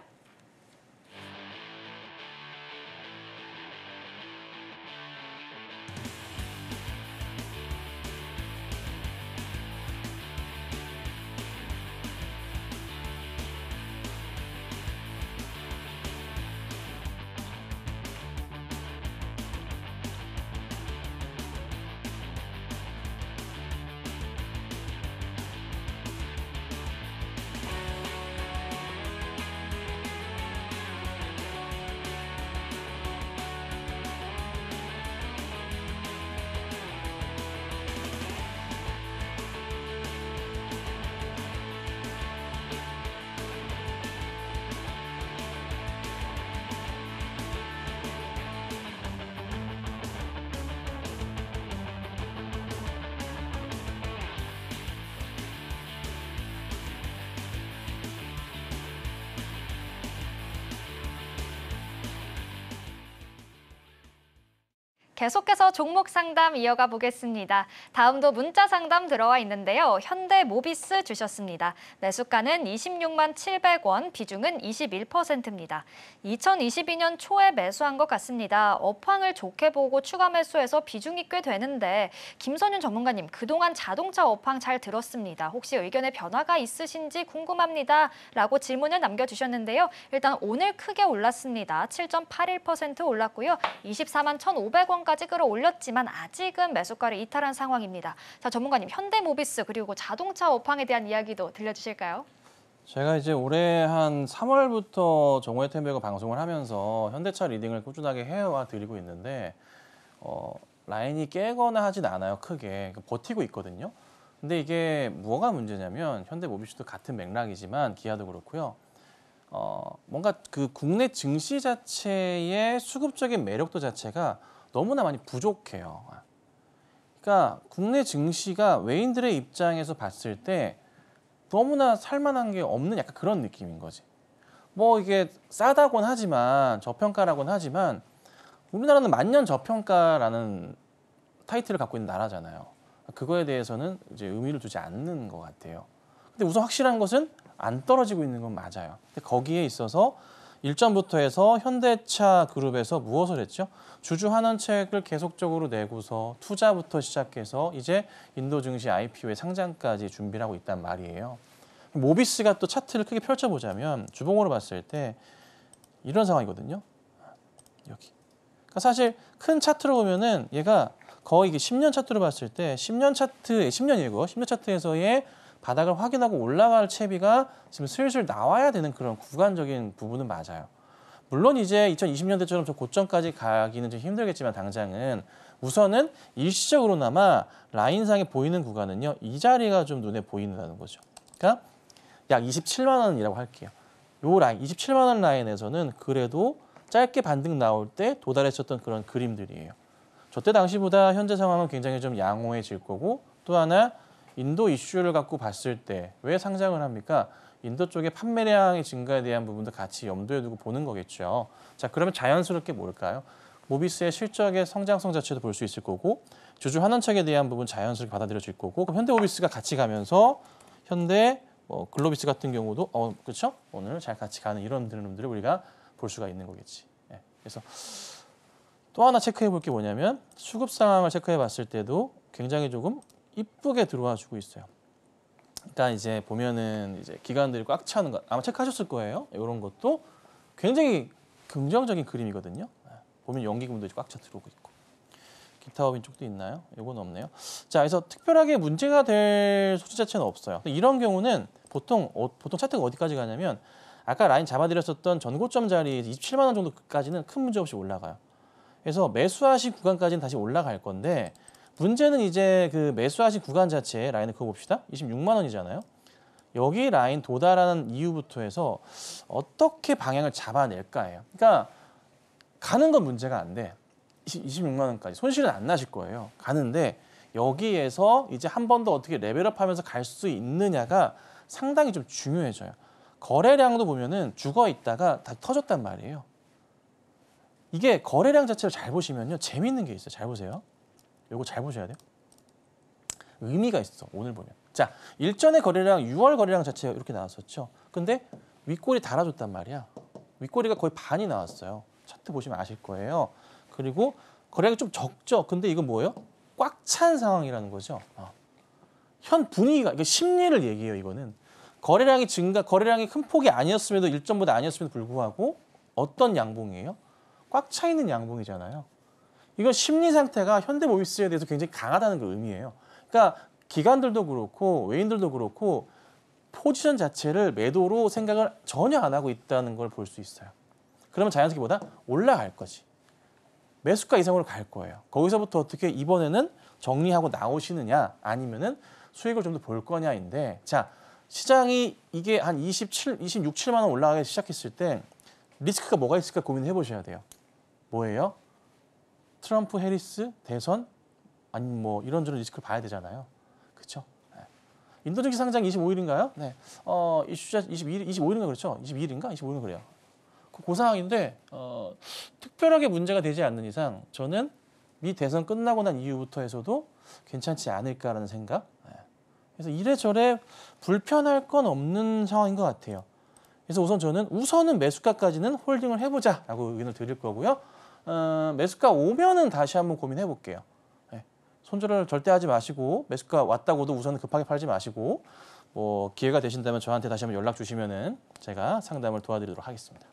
계속해서 종목 상담 이어가 보겠습니다. 다음도 문자 상담 들어와 있는데요. 현대 모비스 주셨습니다. 매수가는 26만 700원, 비중은 21%입니다. 2022년 초에 매수한 것 같습니다. 업황을 좋게 보고 추가 매수해서 비중이 꽤 되는데 김선윤 전문가님, 그동안 자동차 업황 잘 들었습니다. 혹시 의견에 변화가 있으신지 궁금합니다. 라고 질문을 남겨주셨는데요. 일단 오늘 크게 올랐습니다. 7.81% 올랐고요. 24만 1,500원까지 끌어 올렸지만 아직은 매수가를 이탈한 상황입니다. 자, 전문가님 현대모비스 그리고 자동차 업황에 대한 이야기도 들려주실까요? 제가 이제 올해 한 3월부터 정호의 템베가 방송을 하면서 현대차 리딩을 꾸준하게 해와 드리고 있는데 어, 라인이 깨거나 하진 않아요 크게 그러니까 버티고 있거든요. 근데 이게 무 뭐가 문제냐면 현대모비스도 같은 맥락이지만 기아도 그렇고요. 어, 뭔가 그 국내 증시 자체의 수급적인 매력도 자체가 너무나 많이 부족해요. 그러니까 국내 증시가 외인들의 입장에서 봤을 때 너무나 살만한 게 없는 약간 그런 느낌인 거지. 뭐 이게 싸다곤 하지만 저평가라곤 하지만 우리나라는 만년 저평가라는 타이틀을 갖고 있는 나라잖아요. 그거에 대해서는 이제 의미를 두지 않는 것 같아요. 근데 우선 확실한 것은 안 떨어지고 있는 건 맞아요. 근데 거기에 있어서 일전부터 해서 현대차 그룹에서 무엇을 했죠? 주주 환원책을 계속적으로 내고서 투자부터 시작해서 이제 인도 증시 IPO의 상장까지 준비를 하고 있단 말이에요. 모비스가 또 차트를 크게 펼쳐보자면 주봉으로 봤을 때 이런 상황이거든요. 여기. 그러니까 사실 큰 차트로 보면은 얘가 거의 10년 차트로 봤을 때 10년 차트, 10년이고 10년 차트에서의 바닥을 확인하고 올라갈 채비가 지금 슬슬 나와야 되는 그런 구간적인 부분은 맞아요. 물론 이제 2020년대처럼 저 고점까지 가기는 좀 힘들겠지만 당장은 우선은 일시적으로나마 라인상에 보이는 구간은요. 이 자리가 좀 눈에 보인다는 거죠. 그러니까 약 27만 원이라고 할게요. 요 라인, 27만 원 라인에서는 그래도 짧게 반등 나올 때 도달했었던 그런 그림들이에요. 저 때 당시보다 현재 상황은 굉장히 좀 양호해질 거고 또 하나 인도 이슈를 갖고 봤을 때 왜 상장을 합니까? 인도 쪽의 판매량의 증가에 대한 부분도 같이 염두에 두고 보는 거겠죠. 자, 그러면 자연스럽게 뭘까요? 모비스의 실적의 성장성 자체도 볼 수 있을 거고 주주 환원책에 대한 부분 자연스럽게 받아들여질 거고 그럼 현대모비스가 같이 가면서 현대 뭐 글로비스 같은 경우도 어 그렇죠? 오늘 잘 같이 가는 이런 흐름들을 우리가 볼 수가 있는 거겠지. 예. 그래서 또 하나 체크해 볼 게 뭐냐면 수급 상황을 체크해 봤을 때도 굉장히 조금 이쁘게 들어와 주고 있어요. 그러 그러니까 이제 보면은 이제 기관들이 꽉 차는 것 아마 체크하셨을 거예요. 이런 것도 굉장히 긍정적인 그림이거든요. 보면 연기금도 꽉 차 들어오고 있고 기타업인 쪽도 있나요? 이건 없네요. 자, 그래서 특별하게 문제가 될 소지 자체는 없어요. 이런 경우는 보통 어, 보통 차트가 어디까지 가냐면 아까 라인 잡아드렸었던 전고점 자리 27만 원 정도까지는 큰 문제 없이 올라가요. 그래서 매수하시 구간까지는 다시 올라갈 건데 문제는 이제 그 매수하신 구간 자체 라인을 그어봅시다. 26만 원이잖아요. 여기 라인 도달하는 이유부터 해서 어떻게 방향을 잡아낼까예요. 그러니까 가는 건 문제가 안 돼. 26만 원까지 손실은 안 나실 거예요. 가는데 여기에서 이제 한 번 더 어떻게 레벨업하면서 갈 수 있느냐가 상당히 좀 중요해져요. 거래량도 보면은 죽어 있다가 다 터졌단 말이에요. 이게 거래량 자체를 잘 보시면요. 재밌는 게 있어요. 잘 보세요. 요거 잘 보셔야 돼요. 의미가 있어, 오늘 보면. 자, 일전의 거래량, 6월 거래량 자체가 이렇게 나왔었죠. 근데 윗꼬리 달아줬단 말이야. 윗꼬리가 거의 반이 나왔어요. 차트 보시면 아실 거예요. 그리고 거래량이 좀 적죠. 근데 이건 뭐예요? 꽉 찬 상황이라는 거죠. 어. 현 분위기가, 이게 심리를 얘기해요, 이거는. 거래량이 증가, 거래량이 큰 폭이 아니었음에도 일전보다 아니었음에도 불구하고 어떤 양봉이에요? 꽉 차 있는 양봉이잖아요. 이건 심리 상태가 현대 모비스에 대해서 굉장히 강하다는 그 의미예요. 그러니까 기관들도 그렇고 외인들도 그렇고 포지션 자체를 매도로 생각을 전혀 안 하고 있다는 걸 볼 수 있어요. 그러면 자연스럽게보다 올라갈 거지. 매수가 이상으로 갈 거예요. 거기서부터 어떻게 이번에는 정리하고 나오시느냐 아니면은 수익을 좀 더 볼 거냐인데 자 시장이 이게 한 27, 26, 7만 원 올라가기 시작했을 때 리스크가 뭐가 있을까 고민해 보셔야 돼요. 뭐예요? 트럼프, 해리스, 대선 아니뭐 이런저런 리스크를 봐야 되잖아요. 그렇죠? 네. 인도 증시 상장 25일인가요? 네. 어, 이슈자 22일, 25일인가 그렇죠? 22일인가? 25일 인가 그래요. 그, 그 상황인데 어, 특별하게 문제가 되지 않는 이상 저는 미 대선 끝나고 난 이후부터 해서도 괜찮지 않을까라는 생각. 네. 그래서 이래저래 불편할 건 없는 상황인 것 같아요. 그래서 우선 저는 우선은 매수가까지는 홀딩을 해보자라고 의견을 드릴 거고요. 어, 매수가 오면은 다시 한번 고민해 볼게요. 네. 손절을 절대 하지 마시고 매수가 왔다고도 우선 급하게 팔지 마시고 뭐 기회가 되신다면 저한테 다시 한번 연락 주시면은 제가 상담을 도와드리도록 하겠습니다.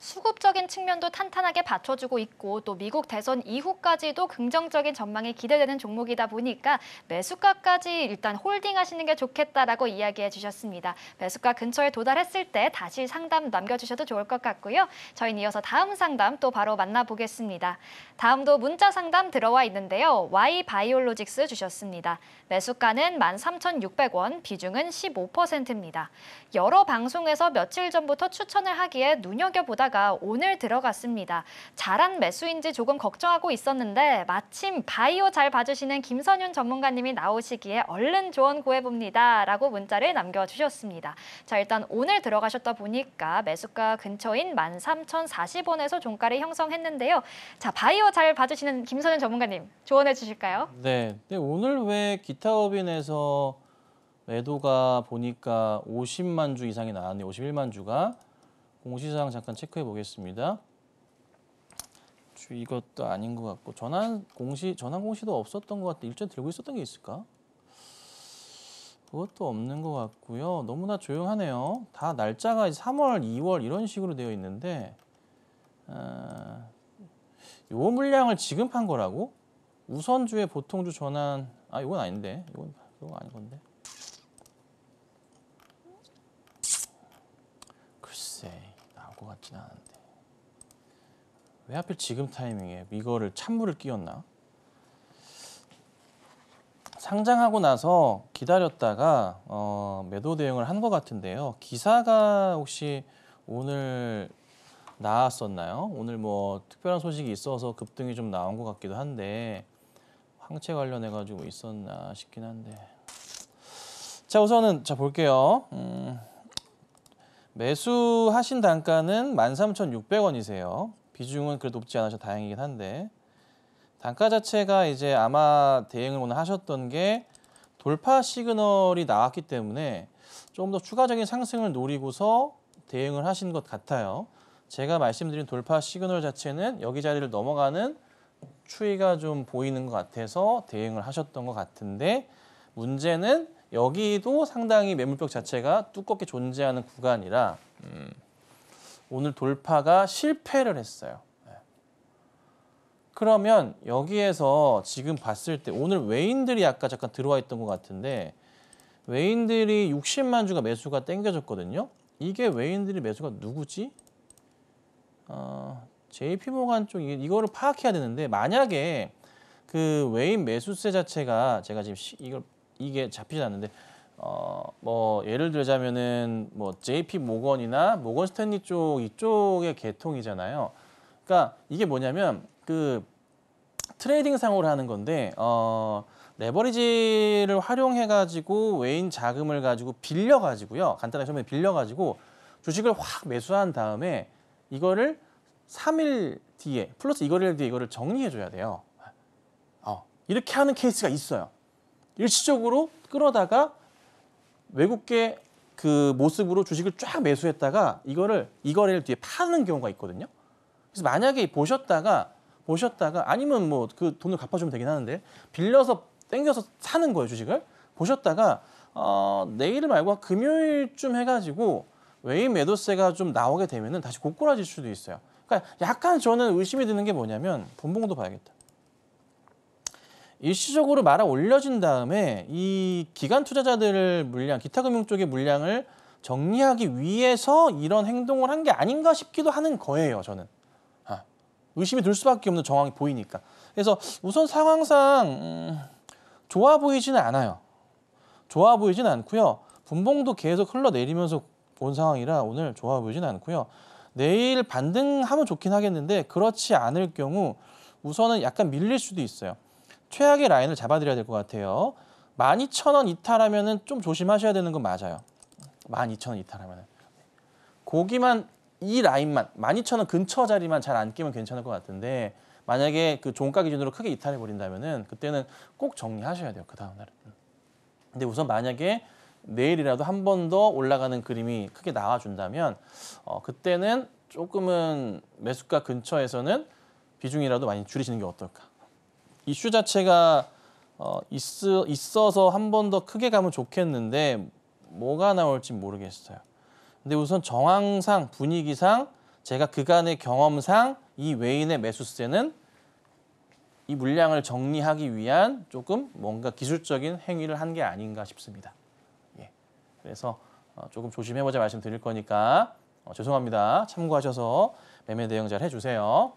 수급적인 측면도 탄탄하게 받쳐주고 있고 또 미국 대선 이후까지도 긍정적인 전망이 기대되는 종목이다 보니까 매수가까지 일단 홀딩하시는 게 좋겠다라고 이야기해 주셨습니다. 매수가 근처에 도달했을 때 다시 상담 남겨주셔도 좋을 것 같고요. 저희는 이어서 다음 상담 또 바로 만나보겠습니다. 다음도 문자 상담 들어와 있는데요. Y 바이올로직스 주셨습니다. 매수가는 13,600원, 비중은 15%입니다. 여러 방송에서 며칠 전부터 추천을 하기에 눈여겨보다 주가가 오늘 들어갔습니다. 잘한 매수인지 조금 걱정하고 있었는데 마침 바이오 잘 봐주시는 김선윤 전문가님이 나오시기에 얼른 조언 구해봅니다. 라고 문자를 남겨주셨습니다. 자 일단 오늘 들어가셨다 보니까 매수가 근처인 13,040원에서 종가를 형성했는데요. 자 바이오 잘 봐주시는 김선윤 전문가님 조언해 주실까요? 네. 근데 오늘 왜 기타업인에서 매도가 보니까 50만 주 이상이 나왔네요. 51만 주가. 공시사항 잠깐 체크해 보겠습니다. 이것도 아닌 것 같고 전환 공시 전환 공시도 없었던 것 같아. 일전 들고 있었던 게 있을까? 그것도 없는 것 같고요. 너무나 조용하네요. 다 날짜가 3월, 2월 이런 식으로 되어 있는데 아, 요 물량을 지금 판 거라고? 우선주에 보통주 전환 아 이건 아닌데 이건 이건 아닌 건데 같긴 하는데 왜 하필 지금 타이밍에 이거를 찬물을 끼웠나? 상장하고 나서 기다렸다가 어, 매도 대응을 한 것 같은데요. 기사가 혹시 오늘 나왔었나요? 오늘 뭐 특별한 소식이 있어서 급등이 좀 나온 것 같기도 한데 항체 관련해 가지고 있었나 싶긴 한데 자 우선은 자 볼게요. 음. 매수하신 단가는 13,600원이세요. 비중은 그래도 높지 않아서 다행이긴 한데 단가 자체가 이제 아마 대응을 오늘 하셨던 게 돌파 시그널이 나왔기 때문에 좀 더 추가적인 상승을 노리고서 대응을 하신 것 같아요. 제가 말씀드린 돌파 시그널 자체는 여기 자리를 넘어가는 추이가 좀 보이는 것 같아서 대응을 하셨던 것 같은데 문제는 여기도 상당히 매물벽 자체가 두껍게 존재하는 구간이라 음, 오늘 돌파가 실패를 했어요. 네. 그러면 여기에서 지금 봤을 때 오늘 외인들이 아까 잠깐 들어와 있던 것 같은데 외인들이 60만 주가 매수가 땡겨졌거든요. 이게 외인들이 매수가 누구지? 어, JP모간 쪽 이거를 파악해야 되는데 만약에 그 외인 매수세 자체가 제가 지금 이걸 이게 잡히지 않는데 어, 뭐 예를 들자면은 뭐 JP 모건이나 모건 스탠리 쪽 이쪽의 계통이잖아요. 그러니까 이게 뭐냐면 그 트레이딩 상으로 하는 건데 어, 레버리지를 활용해 가지고 외인 자금을 가지고 빌려 가지고요. 간단하게 처음에 빌려 가지고 주식을 확 매수한 다음에 이거를 3일 뒤에 플러스 이거를 뒤에 이거를 정리해 줘야 돼요. 어, 이렇게 하는 케이스가 있어요. 일시적으로 끌어다가 외국계 그 모습으로 주식을 쫙 매수했다가 이거를 이 거래를 뒤에 파는 경우가 있거든요. 그래서 만약에 보셨다가 보셨다가 아니면 뭐 그 돈을 갚아주면 되긴 하는데 빌려서 땡겨서 사는 거예요 주식을 보셨다가 어, 내일 말고 금요일쯤 해가지고 외인 매도세가 좀 나오게 되면은 다시 고꾸라질 수도 있어요. 그러니까 약간 저는 의심이 드는 게 뭐냐면 분봉도 봐야겠다. 일시적으로 말아 올려진 다음에 이 기관 투자자들을 물량, 기타금융 쪽의 물량을 정리하기 위해서 이런 행동을 한 게 아닌가 싶기도 하는 거예요, 저는. 아, 의심이 들 수밖에 없는 정황이 보이니까. 그래서 우선 상황상 음, 좋아 보이지는 않아요. 좋아 보이지는 않고요. 분봉도 계속 흘러내리면서 본 상황이라 오늘 좋아 보이지는 않고요. 내일 반등하면 좋긴 하겠는데 그렇지 않을 경우 우선은 약간 밀릴 수도 있어요. 최악의 라인을 잡아드려야 될 것 같아요. 12,000원 이탈하면은 좀 조심하셔야 되는 건 맞아요. 12,000원 이탈하면은. 고기만 이 라인만 12,000원 근처 자리만 잘 안 끼면 괜찮을 것 같은데 만약에 그 종가 기준으로 크게 이탈해 버린다면은 그때는 꼭 정리하셔야 돼요. 그 다음 날. 근데 우선 만약에 내일이라도 한 번 더 올라가는 그림이 크게 나와준다면 어, 그때는 조금은 매수가 근처에서는 비중이라도 많이 줄이시는 게 어떨까. 이슈 자체가 어, 있어, 있어서 한 번 더 크게 가면 좋겠는데 뭐가 나올지 모르겠어요. 근데 우선 정황상 분위기상 제가 그간의 경험상 이 외인의 매수세는 이 물량을 정리하기 위한 조금 뭔가 기술적인 행위를 한 게 아닌가 싶습니다. 예. 그래서 어, 조금 조심해보자 말씀드릴 거니까 어, 죄송합니다. 참고하셔서 매매 대응 잘 해주세요.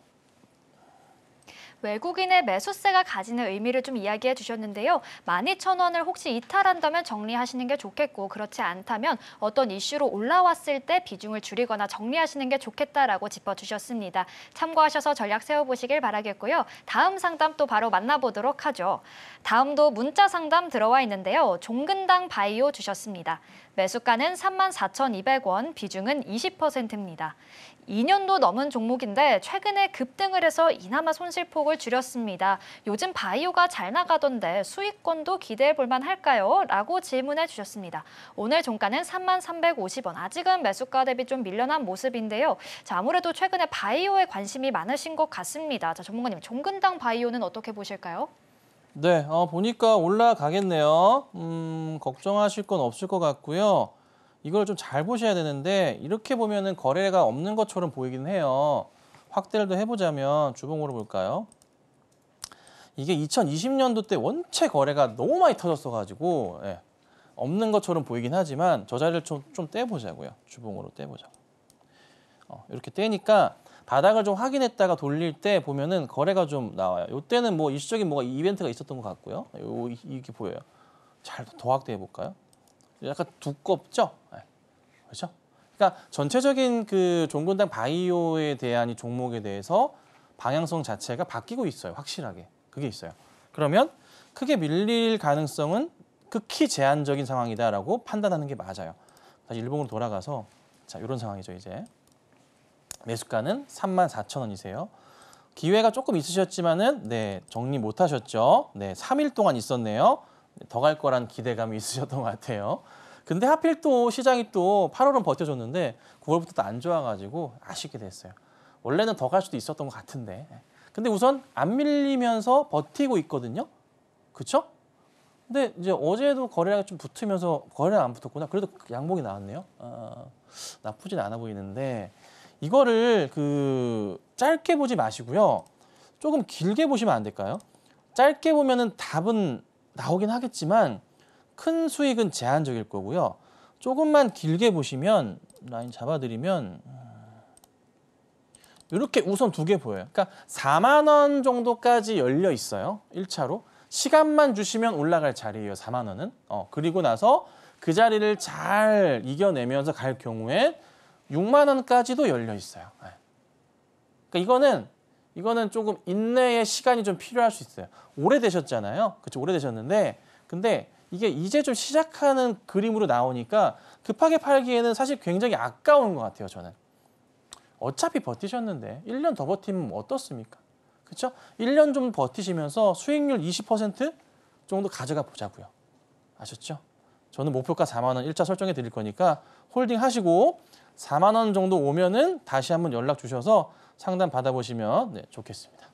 외국인의 매수세가 가지는 의미를 좀 이야기해 주셨는데요. 12,000원을 혹시 이탈한다면 정리하시는 게 좋겠고 그렇지 않다면 어떤 이슈로 올라왔을 때 비중을 줄이거나 정리하시는 게 좋겠다라고 짚어주셨습니다. 참고하셔서 전략 세워보시길 바라겠고요. 다음 상담 또 바로 만나보도록 하죠. 다음도 문자 상담 들어와 있는데요. 종근당 바이오 주셨습니다. 매수가는 34,200원, 비중은 20%입니다. 2년도 넘은 종목인데 최근에 급등을 해서 이나마 손실폭을 줄였습니다. 요즘 바이오가 잘 나가던데 수익권도 기대해 볼만 할까요? 라고 질문해 주셨습니다. 오늘 종가는 33,350원. 아직은 매수가 대비 좀 밀려난 모습인데요. 자, 아무래도 최근에 바이오에 관심이 많으신 것 같습니다. 자, 전문가님, 종근당 바이오는 어떻게 보실까요? 네, 어, 보니까 올라가겠네요. 음, 걱정하실 건 없을 것 같고요. 이걸 좀 잘 보셔야 되는데 이렇게 보면은 거래가 없는 것처럼 보이긴 해요. 확대를 더 해보자면 주봉으로 볼까요? 이게 2020년도 때 원체 거래가 너무 많이 터졌어가지고 예, 없는 것처럼 보이긴 하지만 저 자리를 좀, 좀 떼보자고요. 주봉으로 떼보자고. 어, 이렇게 떼니까 바닥을 좀 확인했다가 돌릴 때 보면은 거래가 좀 나와요. 이때는 뭐 일시적인 뭐가 이벤트가 있었던 것 같고요. 요, 이렇게 보여요. 잘 더 확대해 볼까요? 약간 두껍죠? 네. 그렇죠? 그러니까 전체적인 그 종근당 바이오에 대한 이 종목에 대해서 방향성 자체가 바뀌고 있어요. 확실하게. 그게 있어요. 그러면 크게 밀릴 가능성은 극히 제한적인 상황이다라고 판단하는 게 맞아요. 다시 일봉으로 돌아가서 자 이런 상황이죠 이제. 매수가는 34,000원이세요. 기회가 조금 있으셨지만은 네 정리 못하셨죠. 네 3일 동안 있었네요. 더갈 거란 기대감이 있으셨던 것 같아요. 근데 하필 또 시장이 또 8월은 버텨줬는데 9월부터 또 안 좋아가지고 아쉽게 됐어요. 원래는 더 갈 수도 있었던 것 같은데. 근데 우선 안 밀리면서 버티고 있거든요. 그렇죠? 근데 이제 어제도 거래량이 좀 붙으면서 거래량 안 붙었구나. 그래도 양봉이 나왔네요. 아, 나쁘진 않아 보이는데 이거를 그 짧게 보지 마시고요. 조금 길게 보시면 안 될까요? 짧게 보면은 답은 나오긴 하겠지만 큰 수익은 제한적일 거고요. 조금만 길게 보시면 라인 잡아드리면 이렇게 음, 우선 두 개 보여요. 그러니까 4만 원 정도까지 열려 있어요. 1차로. 시간만 주시면 올라갈 자리예요. 4만 원은. 어, 그리고 나서 그 자리를 잘 이겨내면서 갈 경우에 6만 원까지도 열려 있어요. 예. 그러니까 이거는 이거는 조금 인내의 시간이 좀 필요할 수 있어요. 오래되셨잖아요. 그렇죠. 오래되셨는데 근데 이게 이제 좀 시작하는 그림으로 나오니까 급하게 팔기에는 사실 굉장히 아까운 것 같아요. 저는. 어차피 버티셨는데 1년 더 버티면 어떻습니까? 그렇죠? 1년 좀 버티시면서 수익률 20% 정도 가져가 보자고요. 아셨죠? 저는 목표가 4만 원 1차 설정해 드릴 거니까 홀딩 하시고 4만 원 정도 오면은 다시 한번 연락 주셔서 상담 받아보시면 네, 좋겠습니다.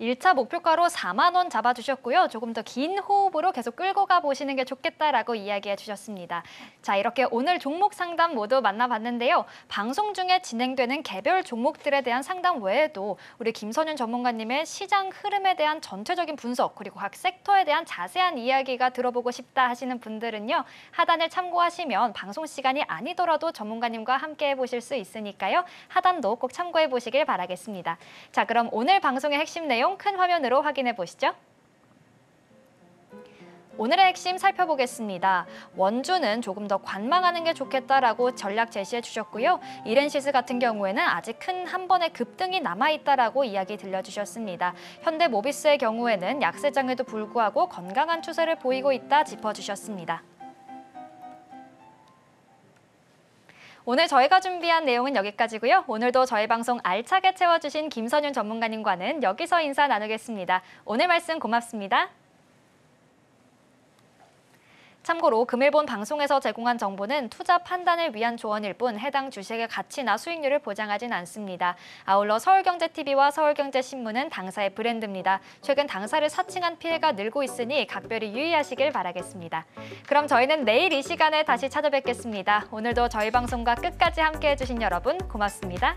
1차 목표가로 4만 원 잡아주셨고요. 조금 더 긴 호흡으로 계속 끌고 가보시는 게 좋겠다라고 이야기해 주셨습니다. 자, 이렇게 오늘 종목 상담 모두 만나봤는데요. 방송 중에 진행되는 개별 종목들에 대한 상담 외에도 우리 김선윤 전문가님의 시장 흐름에 대한 전체적인 분석 그리고 각 섹터에 대한 자세한 이야기가 들어보고 싶다 하시는 분들은요. 하단을 참고하시면 방송 시간이 아니더라도 전문가님과 함께 해보실 수 있으니까요. 하단도 꼭 참고해 보시길 바라겠습니다. 자, 그럼 오늘 방송의 핵심 내용 내용 큰 화면으로 확인해 보시죠. 오늘의 핵심 살펴보겠습니다. 원주는 조금 더 관망하는 게 좋겠다라고 전략 제시해 주셨고요. 이렌시스 같은 경우에는 아직 큰 한 번의 급등이 남아있다라고 이야기 들려주셨습니다. 현대모비스의 경우에는 약세장에도 불구하고 건강한 추세를 보이고 있다 짚어주셨습니다. 오늘 저희가 준비한 내용은 여기까지고요. 오늘도 저희 방송 알차게 채워주신 김선윤 전문가님과는 여기서 인사 나누겠습니다. 오늘 말씀 고맙습니다. 참고로 금일본 방송에서 제공한 정보는 투자 판단을 위한 조언일 뿐 해당 주식의 가치나 수익률을 보장하진 않습니다. 아울러 서울경제TV와 서울경제신문은 당사의 브랜드입니다. 최근 당사를 사칭한 피해가 늘고 있으니 각별히 유의하시길 바라겠습니다. 그럼 저희는 내일 이 시간에 다시 찾아뵙겠습니다. 오늘도 저희 방송과 끝까지 함께해 주신 여러분 고맙습니다.